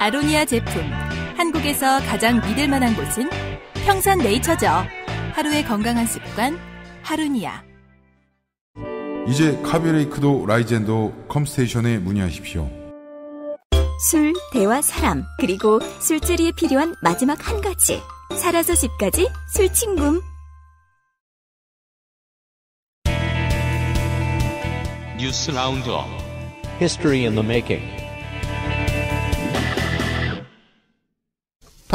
아로니아 제품 한국에서 가장 믿을 만한 곳은 평산 네이처죠. 하루의 건강한 습관 하루니아. 이제 카비레이크도 라이젠도 컴스테이션에 문의하십시오. 술, 대화, 사람 그리고 술자리에 필요한 마지막 한 가지 살아서 집까지 술친금. 뉴스 라운드 History in the making.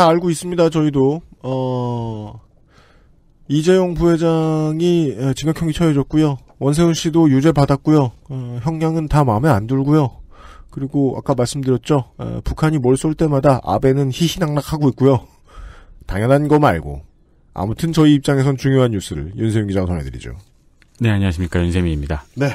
다 알고 있습니다. 저희도 어 이재용 부회장이 징역형이 예, 처해졌고요. 원세훈 씨도 유죄 받았고요. 어, 형량은 다 마음에 안 들고요. 그리고 아까 말씀드렸죠. 어, 북한이 뭘 쏠 때마다 아베는 희희낙낙하고 있고요. 당연한 거 말고 아무튼 저희 입장에선 중요한 뉴스를 윤세민 기자가 전해드리죠. 네, 안녕하십니까. 윤세민입니다. 네.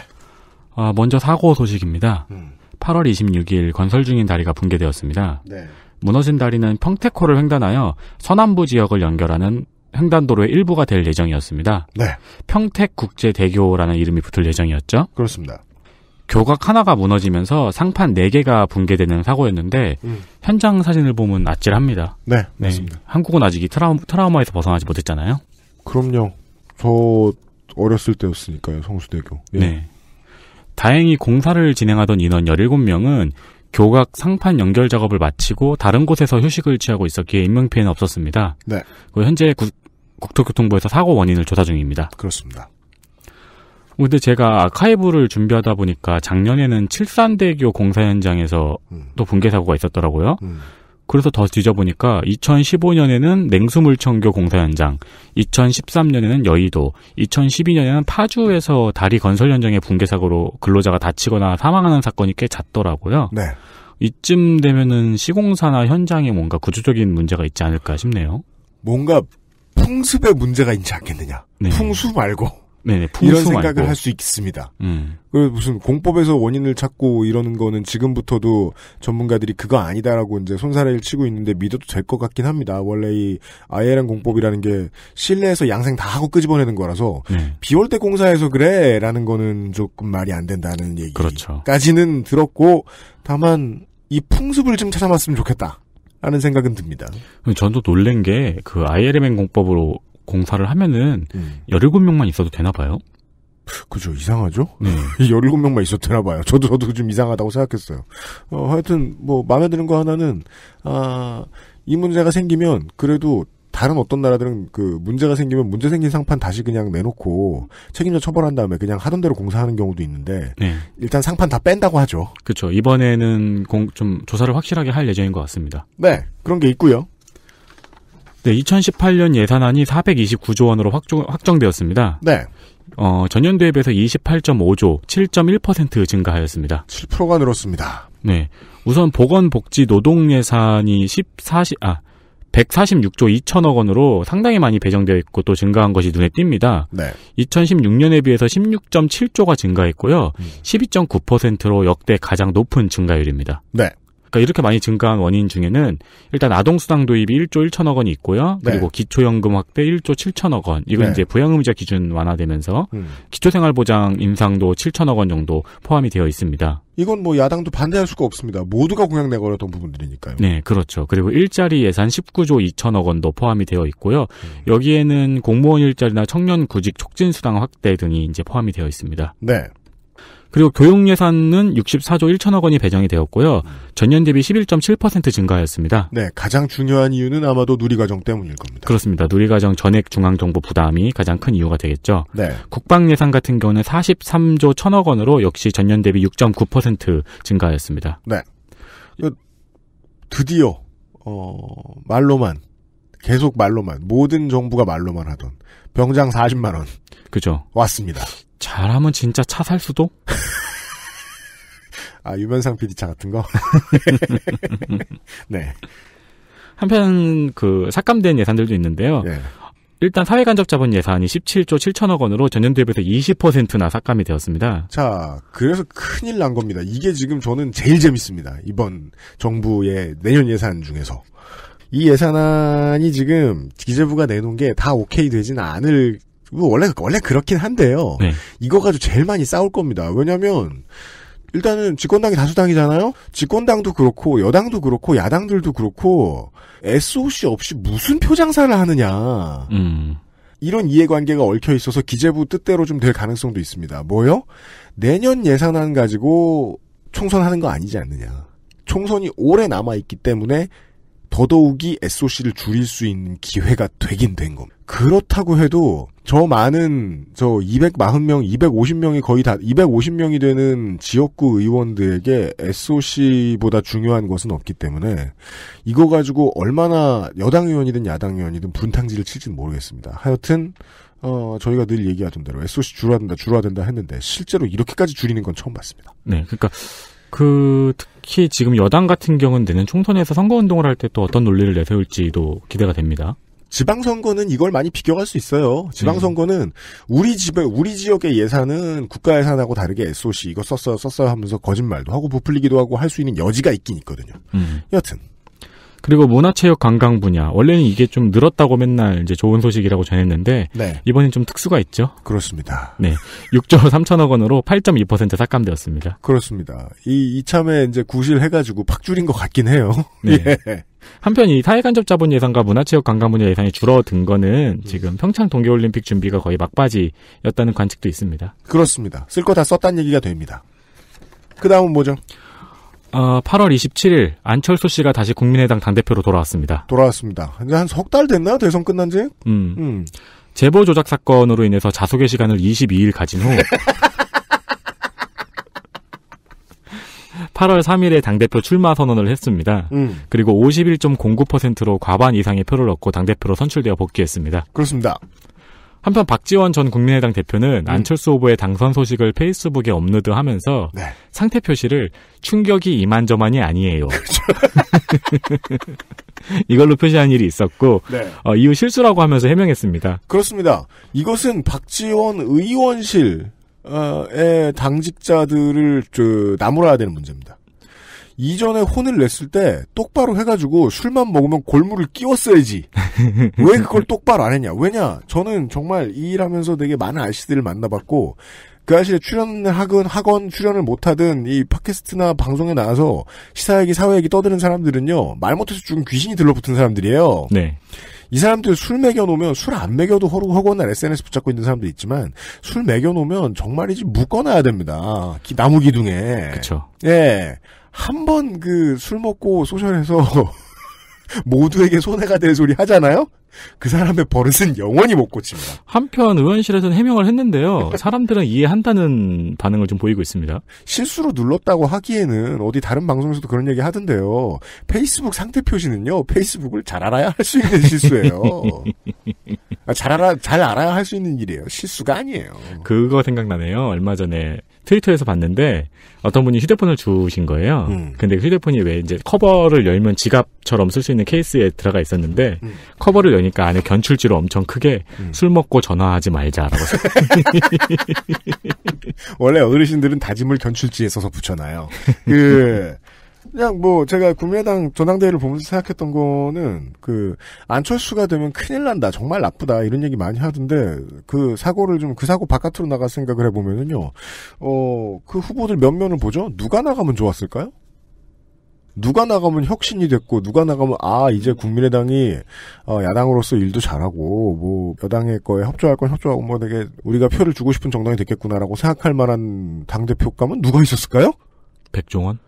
아, 먼저 사고 소식입니다. 음. 8월 26일 건설 중인 다리가 붕괴되었습니다. 네. 무너진 다리는 평택호를 횡단하여 서남부 지역을 연결하는 횡단도로의 일부가 될 예정이었습니다. 네. 평택국제대교라는 이름이 붙을 예정이었죠. 그렇습니다. 교각 하나가 무너지면서 상판 4개가 붕괴되는 사고였는데 음. 현장 사진을 보면 아찔합니다. 네, 네. 맞습니다. 네, 한국은 아직 이 트라우, 트라우마에서 벗어나지 못했잖아요. 그럼요. 저 어렸을 때였으니까요. 성수대교. 예. 네. 다행히 공사를 진행하던 인원 17명은 교각 상판 연결 작업을 마치고 다른 곳에서 휴식을 취하고 있었기에 인명피해는 없었습니다. 네. 현재 구, 국토교통부에서 사고 원인을 조사 중입니다. 그렇습니다. 근데 제가 아카이브를 준비하다 보니까 작년에는 칠산대교 공사 현장에서 음. 또 붕괴 사고가 있었더라고요. 음. 그래서 더 뒤져보니까 2015년에는 냉수물청교 공사 현장, 2013년에는 여의도, 2012년에는 파주에서 다리 건설 현장의 붕괴 사고로 근로자가 다치거나 사망하는 사건이 꽤 잦더라고요. 네. 이쯤 되면은 시공사나 현장에 뭔가 구조적인 문제가 있지 않을까 싶네요. 뭔가 풍습에 문제가 있지 않겠느냐. 네. 풍수 말고. 네네, 이런 생각을 할 수 있습니다. 음. 그 무슨 공법에서 원인을 찾고 이러는 거는 지금부터도 전문가들이 그거 아니다라고 이제 손사래를 치고 있는데 믿어도 될 것 같긴 합니다. 원래 이 ILM 공법이라는 게 실내에서 양생 다 하고 끄집어내는 거라서 네. 비올 때 공사해서 그래라는 거는 조금 말이 안 된다는 그렇죠. 얘기까지는 그렇죠. 들었고 다만 이 풍습을 좀 찾아봤으면 좋겠다. 하는 생각은 듭니다. 전도 놀란 게그 ILM 공법으로 공사를 하면은 음. 17명만 있어도 되나 봐요. 그죠 이상하죠? 네. 17명만 있었더나 봐요. 저도 저도 좀 이상하다고 생각했어요. 어, 하여튼 뭐 마음에 드는 거 하나는 아, 이 문제가 생기면 그래도 다른 어떤 나라들은 그 문제가 생기면 문제 생긴 상판 다시 그냥 내놓고 책임자 처벌한 다음에 그냥 하던 대로 공사하는 경우도 있는데 네. 일단 상판 다 뺀다고 하죠. 그렇죠. 이번에는 공, 좀 조사를 확실하게 할 예정인 것 같습니다. 네, 그런 게 있고요. 네, 2018년 예산안이 429조 원으로 확정, 확정되었습니다. 네. 어, 전년 대비해서 28.5조, 7.1% 증가하였습니다. 7%가 늘었습니다. 네. 우선 보건복지 노동 예산이 14시 아 146조 2천억 원으로 상당히 많이 배정되어 있고 또 증가한 것이 눈에 띕니다. 네. 2016년에 비해서 16.7조가 증가했고요. 음. 12.9%로 역대 가장 높은 증가율입니다. 네. 그까 그러니까 이렇게 많이 증가한 원인 중에는 일단 아동수당 도입이 1조 1천억 원이 있고요. 네. 그리고 네. 기초연금 확대 1조 7천억 원. 이건 네. 이제 부양의무자 기준 완화되면서 음. 기초생활보장 임상도 7천억 원 정도 포함이 되어 있습니다. 이건 뭐 야당도 반대할 수가 없습니다. 모두가 공약 내걸었던 부분들이니까요. 네, 그렇죠. 그리고 일자리 예산 19조 2천억 원도 포함이 되어 있고요. 음. 여기에는 공무원 일자리나 청년 구직 촉진 수당 확대 등이 이제 포함이 되어 있습니다. 네. 그리고 교육 예산은 64조 1천억 원이 배정이 되었고요. 전년 대비 11.7% 증가하였습니다. 네, 가장 중요한 이유는 아마도 누리과정 때문일 겁니다. 그렇습니다. 누리과정 전액 중앙정부 부담이 가장 큰 이유가 되겠죠. 네. 국방 예산 같은 경우는 43조 1천억 원으로 역시 전년 대비 6.9% 증가하였습니다. 네. 드디어 어, 말로만 계속 말로만 모든 정부가 말로만 하던 병장 40만 원 그죠 왔습니다. 잘하면 진짜 차 살 수도? 아, 유면상 PD 차 같은 거? 네. 한편, 그, 삭감된 예산들도 있는데요. 네. 일단 사회간접자본 예산이 17조 7천억 원으로 전년 대비해서 20%나 삭감이 되었습니다. 자, 그래서 큰일 난 겁니다. 이게 지금 저는 제일 재밌습니다. 이번 정부의 내년 예산 중에서. 이 예산안이 지금 기재부가 내놓은 게 다 오케이 되진 않을 뭐 원래 원래 그렇긴 한데요. 네. 이거 가지고 제일 많이 싸울 겁니다. 왜냐하면 일단은 집권당이 다수당이잖아요. 집권당도 그렇고 여당도 그렇고 야당들도 그렇고 SOC 없이 무슨 표장사를 하느냐. 음. 이런 이해관계가 얽혀 있어서 기재부 뜻대로 좀 될 가능성도 있습니다. 뭐요? 내년 예산안 가지고 총선하는 거 아니지 않느냐. 총선이 오래 남아 있기 때문에 더더욱이 SOC를 줄일 수 있는 기회가 되긴 된 겁니다. 그렇다고 해도 저 많은 저 240명, 250명이 거의 다 250명이 되는 지역구 의원들에게 SOC보다 중요한 것은 없기 때문에 이거 가지고 얼마나 여당 의원이든 야당 의원이든 분탕질을 칠지는 모르겠습니다. 하여튼 어, 저희가 늘 얘기하던 대로 SOC 줄어든다줄어든다 했는데 실제로 이렇게까지 줄이는 건 처음 봤습니다. 네, 그러니까 그 특히 지금 여당 같은 경우는 내년 총선에서 선거운동을 할 때 또 어떤 논리를 내세울지도 기대가 됩니다. 지방선거는 이걸 많이 비교할 수 있어요. 지방선거는 음. 우리 집에 우리 지역의 예산은 국가 예산하고 다르게 SOC 이거 썼어요 썼어요 하면서 거짓말도 하고 부풀리기도 하고 할 수 있는 여지가 있긴 있거든요. 음. 여튼 그리고 문화체육 관광 분야 원래는 이게 좀 늘었다고 맨날 이제 좋은 소식이라고 전했는데 네. 이번엔 좀 특수가 있죠. 그렇습니다. 네, 6조 3천억 원으로 8.2% 삭감되었습니다. 그렇습니다. 이 이참에 이제 구실해가지고 팍 줄인 것 같긴 해요. 네. 예. 한편 이 사회간접 자본 예산과 문화체육 관광 분야 예산이 줄어든 거는 음. 지금 평창 동계올림픽 준비가 거의 막바지였다는 관측도 있습니다. 그렇습니다. 쓸 거 다 썼다는 얘기가 됩니다. 그 다음은 뭐죠? 어, 8월 27일 안철수 씨가 다시 국민의당 당대표로 돌아왔습니다. 돌아왔습니다. 이제 한 석 달 됐나 대선 끝난 지? 음. 음. 제보 조작 사건으로 인해서 자소의 시간을 22일 가진 후 8월 3일에 당대표 출마 선언을 했습니다. 음. 그리고 51.09%로 과반 이상의 표를 얻고 당대표로 선출되어 복귀했습니다. 그렇습니다. 한편 박지원 전 국민의당 대표는 음. 안철수 후보의 당선 소식을 페이스북에 업로드하면서 네. 상태 표시를 충격이 이만저만이 아니에요. 그렇죠. 이걸로 표시한 일이 있었고 네. 어, 이후 실수라고 하면서 해명했습니다. 그렇습니다. 이것은 박지원 의원실의 당직자들을 나무라야 되는 문제입니다. 이전에 혼을 냈을 때 똑바로 해가지고 술만 먹으면 골무를 끼웠어야지. 왜 그걸 똑바로 안 했냐? 왜냐? 저는 정말 이 일하면서 되게 많은 아저씨들을 만나봤고 그 아저씨가 출연을 하건 학원 출연을 못하든 이 팟캐스트나 방송에 나와서 시사 얘기 사회 얘기 떠드는 사람들은요 말 못해서 죽은 귀신이 들러붙은 사람들이에요. 네. 이 사람들 술 먹여놓으면 술 안 먹여도 허루 허구나 SNS 붙잡고 있는 사람도 있지만 술 먹여놓으면 정말이지 묶어놔야 됩니다. 나무 기둥에. 그렇죠. 예. 한번그술 먹고 소셜에서 모두에게 손해가 될 소리 하잖아요? 그 사람의 버릇은 영원히 못 고칩니다. 한편 의원실에서는 해명을 했는데요. 사람들은 이해한다는 반응을 좀 보이고 있습니다. 실수로 눌렀다고 하기에는 어디 다른 방송에서도 그런 얘기 하던데요. 페이스북 상태 표시는요. 페이스북을 잘 알아야 할 수 있는 실수예요. 잘 알아 잘 알아야 할 수 있는 일이에요. 실수가 아니에요. 그거 생각나네요. 얼마 전에 트위터에서 봤는데 어떤 분이 휴대폰을 주신 거예요. 음. 근데 그 휴대폰이 왜 이제 커버를 열면 지갑처럼 쓸 수 있는 케이스에 들어가 있었는데 음. 커버를 열면 그러니까 안에 견출지로 엄청 크게 음. 술 먹고 전화하지 말자라고. 원래 어르신들은 다짐을 견출지에 써서 붙여놔요. 그 그냥 뭐 제가 국민의당 전당대회를 보면서 생각했던 거는 그 안철수가 되면 큰일 난다 정말 나쁘다 이런 얘기 많이 하던데 그 사고를 좀 그 사고 바깥으로 나갈 생각을 해보면은요 어그 후보들 몇 면을 보죠 누가 나가면 좋았을까요? 누가 나가면 혁신이 됐고 누가 나가면 아 이제 국민의당이 어, 야당으로서 일도 잘하고 뭐 여당의 거에 협조할 건 협조하고 뭐 되게 우리가 표를 주고 싶은 정당이 됐겠구나라고 생각할 만한 당 대표감은 누가 있었을까요? 백종원.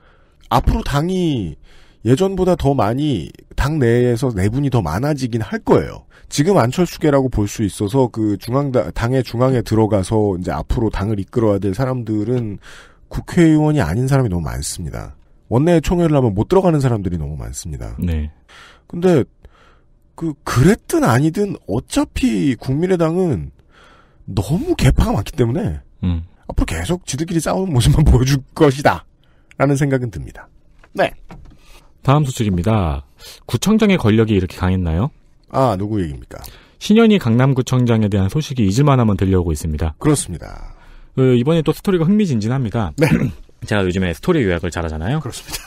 앞으로 당이 예전보다 더 많이 당 내에서 내분이 더 많아지긴 할 거예요. 지금 안철수계라고 볼 수 있어서 그 중앙 당의 중앙에 들어가서 이제 앞으로 당을 이끌어야 될 사람들은 국회의원이 아닌 사람이 너무 많습니다. 원내 총회를 하면 못 들어가는 사람들이 너무 많습니다. 네. 근데 그 그랬든 아니든 어차피 국민의당은 너무 개파가 많기 때문에 음. 앞으로 계속 지들끼리 싸우는 모습만 보여줄 것이다. 라는 생각은 듭니다. 네. 다음 소식입니다. 구청장의 권력이 이렇게 강했나요? 아, 누구 얘기입니까? 신현희 강남구청장에 대한 소식이 잊을만 하면 들려오고 있습니다. 그렇습니다. 어, 이번에 또 스토리가 흥미진진합니다. 네. 제가 요즘에 스토리 요약을 잘하잖아요. 그렇습니다.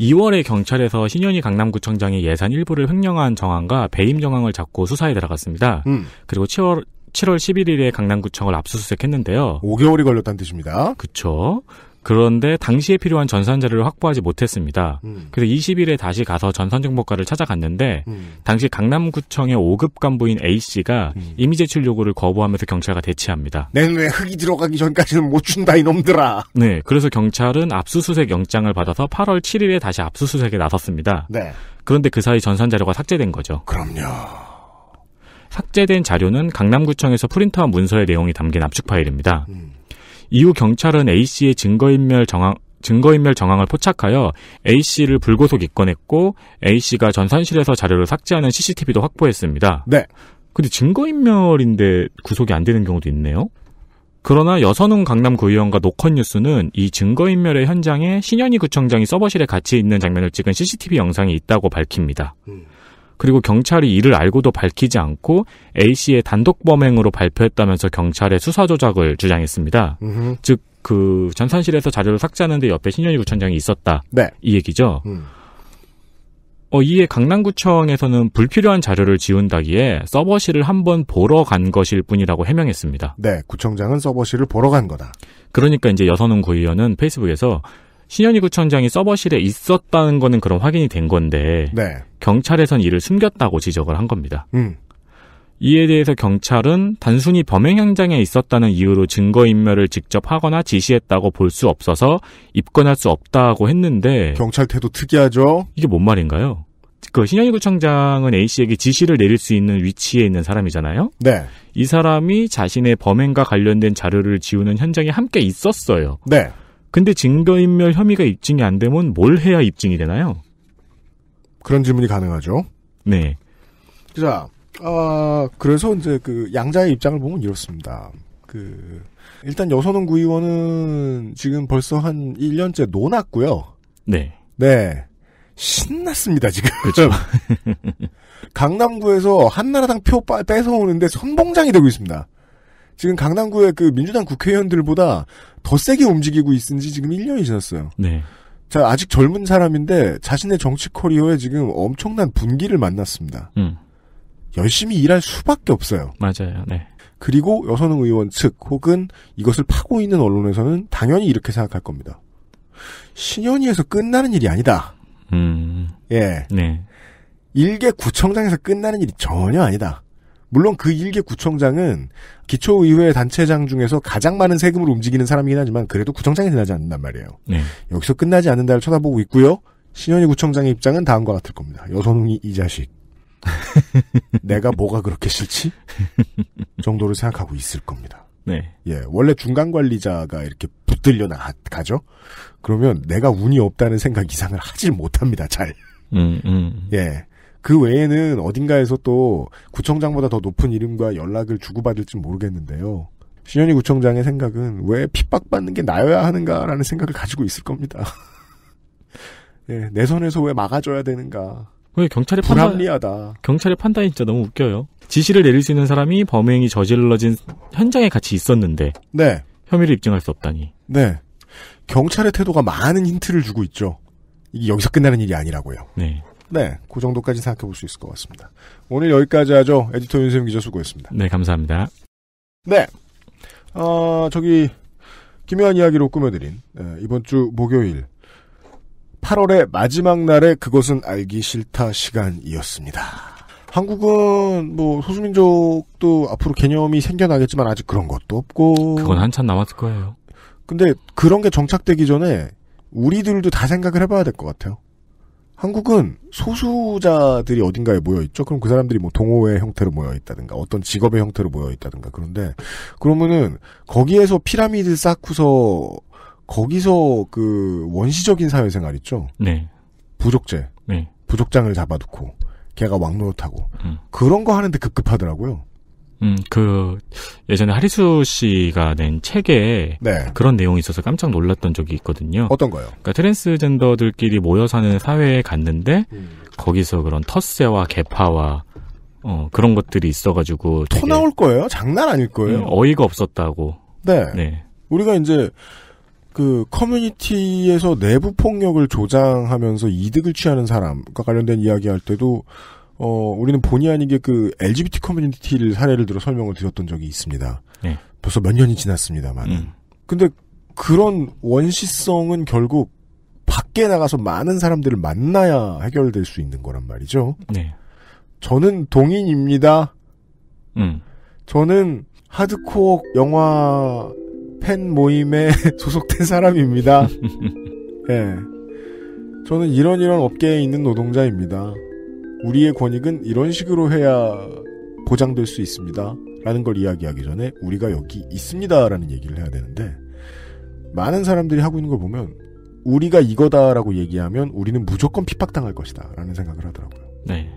2월에 경찰에서 신현희 강남구청장이 예산 일부를 횡령한 정황과 배임 정황을 잡고 수사에 들어갔습니다. 음. 그리고 7월 7월 11일에 강남구청을 압수수색했는데요. 5개월이 걸렸다는 뜻입니다. 그쵸. 그런데 당시에 필요한 전산 자료를 확보하지 못했습니다. 음. 그래서 20일에 다시 가서 전산 정보과를 찾아갔는데 음. 당시 강남구청의 5급 간부인 A 씨가 음. 이미 제출 요구를 거부하면서 경찰과 대치합니다. 내눈 네, 흙이 들어가기 전까지는 못 준다 이놈들아. 네, 그래서 경찰은 압수수색 영장을 받아서 8월 7일에 다시 압수수색에 나섰습니다. 네. 그런데 그 사이 전산 자료가 삭제된 거죠. 그럼요. 삭제된 자료는 강남구청에서 프린트한 문서의 내용이 담긴 압축 파일입니다. 음. 이후 경찰은 A씨의 증거인멸 정황, 증거인멸 정황을 포착하여 A씨를 불구속 입건했고 A씨가 전산실에서 자료를 삭제하는 CCTV도 확보했습니다. 네. 근데 증거인멸인데 구속이 안 되는 경우도 있네요. 그러나 여선웅 강남구의원과 노컷뉴스는 이 증거인멸의 현장에 신현희 구청장이 서버실에 같이 있는 장면을 찍은 CCTV 영상이 있다고 밝힙니다. 음. 그리고 경찰이 이를 알고도 밝히지 않고 A씨의 단독 범행으로 발표했다면서 경찰의 수사 조작을 주장했습니다. 즉, 그 전산실에서 자료를 삭제하는데 옆에 신현희 구청장이 있었다. 네. 이 얘기죠. 음. 어, 이에 강남구청에서는 불필요한 자료를 지운다기에 서버실을 한번 보러 간 것일 뿐이라고 해명했습니다. 네, 구청장은 서버실을 보러 간 거다. 그러니까 이제 여선웅 구의원은 페이스북에서 신현희 구청장이 서버실에 있었다는 거는 그런 확인이 된 건데 네. 경찰에선 이를 숨겼다고 지적을 한 겁니다. 음. 이에 대해서 경찰은 단순히 범행 현장에 있었다는 이유로 증거 인멸을 직접 하거나 지시했다고 볼 수 없어서 입건할 수 없다고 했는데 경찰 태도 특이하죠. 이게 뭔 말인가요? 그 신현희 구청장은 A 씨에게 지시를 내릴 수 있는 위치에 있는 사람이잖아요. 네. 이 사람이 자신의 범행과 관련된 자료를 지우는 현장에 함께 있었어요. 네. 근데 증거인멸 혐의가 입증이 안 되면 뭘 해야 입증이 되나요? 그런 질문이 가능하죠. 네. 자, 아, 그래서 이제 그 양자의 입장을 보면 이렇습니다. 그, 일단 여선홍 구의원은 지금 벌써 한 1년째 논았고요. 네. 네. 신났습니다, 지금. 그렇죠. 강남구에서 한나라당 표 뺏어오는데 선봉장이 되고 있습니다. 지금 강남구의 그 민주당 국회의원들보다 더 세게 움직이고 있은 지 지금 1년이 지났어요. 네. 자, 아직 젊은 사람인데 자신의 정치 커리어에 지금 엄청난 분기를 만났습니다. 음. 열심히 일할 수밖에 없어요. 맞아요. 네. 그리고 여성 의원 측 혹은 이것을 파고 있는 언론에서는 당연히 이렇게 생각할 겁니다. 신현이에서 끝나는 일이 아니다. 음. 예. 네. 일개 구청장에서 끝나는 일이 전혀 아니다. 물론 그 일개 구청장은 기초의회 단체장 중에서 가장 많은 세금을 움직이는 사람이긴 하지만 그래도 구청장이 지나지 않는단 말이에요. 네. 여기서 끝나지 않는다를 쳐다보고 있고요. 신현희 구청장의 입장은 다음과 같을 겁니다. 여선웅이 이 자식. 내가 뭐가 그렇게 싫지? 정도로 생각하고 있을 겁니다. 네. 예, 원래 중간 관리자가 이렇게 붙들려 나가죠? 그러면 내가 운이 없다는 생각 이상을 하질 못합니다, 잘. 음, 음. 예. 그 외에는 어딘가에서 또 구청장보다 더 높은 이름과 연락을 주고받을지 모르겠는데요. 신현희 구청장의 생각은 왜 핍박받는 게 나여야 하는가라는 생각을 가지고 있을 겁니다. 네, 예, 내선에서 왜 막아줘야 되는가. 왜 경찰의 판단 불합리하다. 경찰의 판단이 진짜 너무 웃겨요. 지시를 내릴 수 있는 사람이 범행이 저질러진 현장에 같이 있었는데 네. 혐의를 입증할 수 없다니. 네. 경찰의 태도가 많은 힌트를 주고 있죠. 이게 여기서 끝나는 일이 아니라고요. 네. 네, 그 정도까지 생각해 볼 수 있을 것 같습니다. 오늘 여기까지 하죠. 에디터 윤세민 기자 수고했습니다. 네, 감사합니다. 네, 어, 저기 기묘한 이야기로 꾸며드린 이번 주 목요일 8월의 마지막 날에 그것은 알기 싫다 시간이었습니다. 한국은 뭐 소수민족도 앞으로 개념이 생겨나겠지만 아직 그런 것도 없고 그건 한참 남았을 거예요. 근데 그런 게 정착되기 전에 우리들도 다 생각을 해봐야 될 것 같아요. 한국은 소수자들이 어딘가에 모여 있죠. 그럼 그 사람들이 뭐 동호회 형태로 모여 있다든가 어떤 직업의 형태로 모여 있다든가 그런데 그러면은 거기에서 피라미드 쌓고서 거기서 그 원시적인 사회생활 있죠. 네. 부족제. 네. 부족장을 잡아놓고 걔가 왕노릇하고 음. 그런 거 하는데 급급하더라고요. 음, 그, 예전에 하리수 씨가 낸 책에 네. 그런 내용이 있어서 깜짝 놀랐던 적이 있거든요. 어떤 거요? 그러니까 트랜스젠더들끼리 모여 사는 사회에 갔는데, 음. 거기서 그런 텃세와 개파와, 어, 그런 것들이 있어가지고. 토 나올 거예요? 장난 아닐 거예요? 음, 어이가 없었다고. 네. 네. 우리가 이제, 그 커뮤니티에서 내부 폭력을 조장하면서 이득을 취하는 사람과 관련된 이야기할 때도 어, 우리는 본의 아니게 그 LGBT 커뮤니티를 사례를 들어 설명을 드렸던 적이 있습니다. 네. 벌써 몇 년이 지났습니다만. 음. 근데 그런 원시성은 결국 밖에 나가서 많은 사람들을 만나야 해결될 수 있는 거란 말이죠. 네. 저는 동인입니다. 음. 저는 하드코어 영화 팬 모임에 소속된 사람입니다. 예. 네. 저는 이런 이런 업계에 있는 노동자입니다. 우리의 권익은 이런 식으로 해야 보장될 수 있습니다. 라는 걸 이야기하기 전에 우리가 여기 있습니다. 라는 얘기를 해야 되는데 많은 사람들이 하고 있는 걸 보면 우리가 이거다라고 얘기하면 우리는 무조건 핍박당할 것이다. 라는 생각을 하더라고요. 네.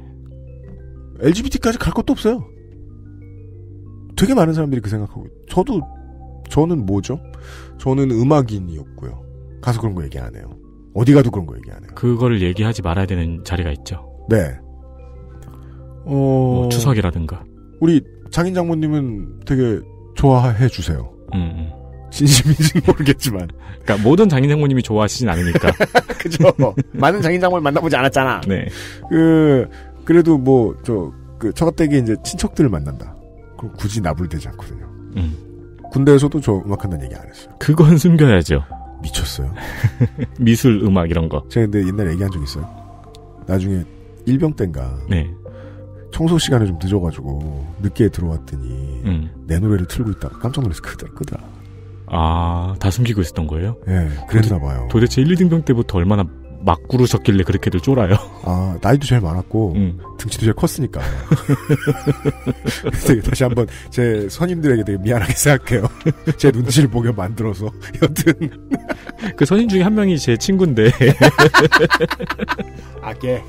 LGBT까지 갈 것도 없어요. 되게 많은 사람들이 그 생각하고 저도 저는 뭐죠? 저는 음악인이었고요. 가서 그런 거 얘기 안 해요. 어디 가도 그런 거 얘기 안 해요. 그거를 얘기하지 말아야 되는 자리가 있죠. 네. 어... 뭐 추석이라든가. 우리 장인 장모님은 되게 좋아해 주세요. 음, 음. 진심인지 모르겠지만. 그러니까 모든 장인 장모님이 좋아하시진 않으니까. 그죠. 많은 장인 장모를 만나보지 않았잖아. 네. 그 그래도 뭐 저그 처갓댁에 이제 친척들을 만난다. 그럼 굳이 나불대지 않거든요. 음. 군대에서도 저 음악한다는 얘기 안 했어요. 그건 숨겨야죠. 미쳤어요. 미술, 음악 이런 거. 제가 근데 옛날에 얘기한 적 있어요. 나중에 일병 땐가 네. 청소 시간에 좀 늦어가지고 늦게 들어왔더니 음. 내 노래를 틀고 있다가 깜짝 놀라서 크더라 크더라. 아 다 숨기고 있었던 거예요? 예, 네, 그랬나 봐요. 도대체 1, 2등병 때부터 얼마나 막구로 졌길래 그렇게들 쫄아요? 아 나이도 제일 많았고 음. 등치도 제일 컸으니까. 되게 다시 한번 제 선임들에게 되게 미안하게 생각해요. 제 눈치를 보게 만들어서 여튼 그 선임 중에 한 명이 제 친구인데. 아게.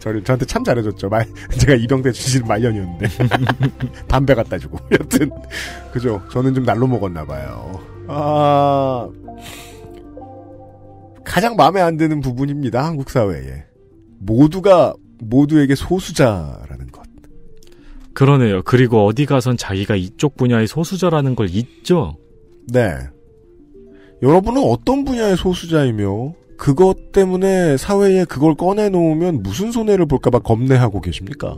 저를 저한테 참 잘해줬죠. 말 제가 이병대주신 말년이었는데 담배 갖다 주고 여튼 그죠. 저는 좀 날로 먹었나 봐요. 아 가장 마음에 안 드는 부분입니다. 한국 사회에 모두가 모두에게 소수자라는 것. 그러네요. 그리고 어디 가선 자기가 이쪽 분야의 소수자라는 걸 잊죠. 네. 여러분은 어떤 분야의 소수자이며 그것 때문에 사회에 그걸 꺼내놓으면 무슨 손해를 볼까봐 겁내하고 계십니까?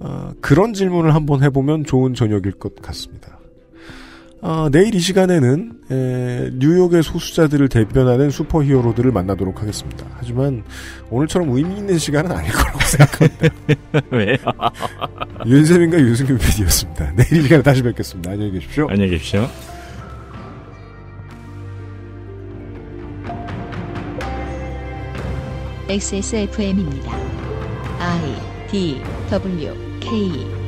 아, 그런 질문을 한번 해보면 좋은 저녁일 것 같습니다. 아, 내일 이 시간에는 에, 뉴욕의 소수자들을 대변하는 슈퍼히어로들을 만나도록 하겠습니다. 하지만 오늘처럼 의미 있는 시간은 아닐 거라고 생각합니다. 왜요? 윤세민과 유승균 PD였습니다. 내일 이 시간에 다시 뵙겠습니다. 안녕히 계십시오. 안녕히 계십시오. XSFM입니다. I D W K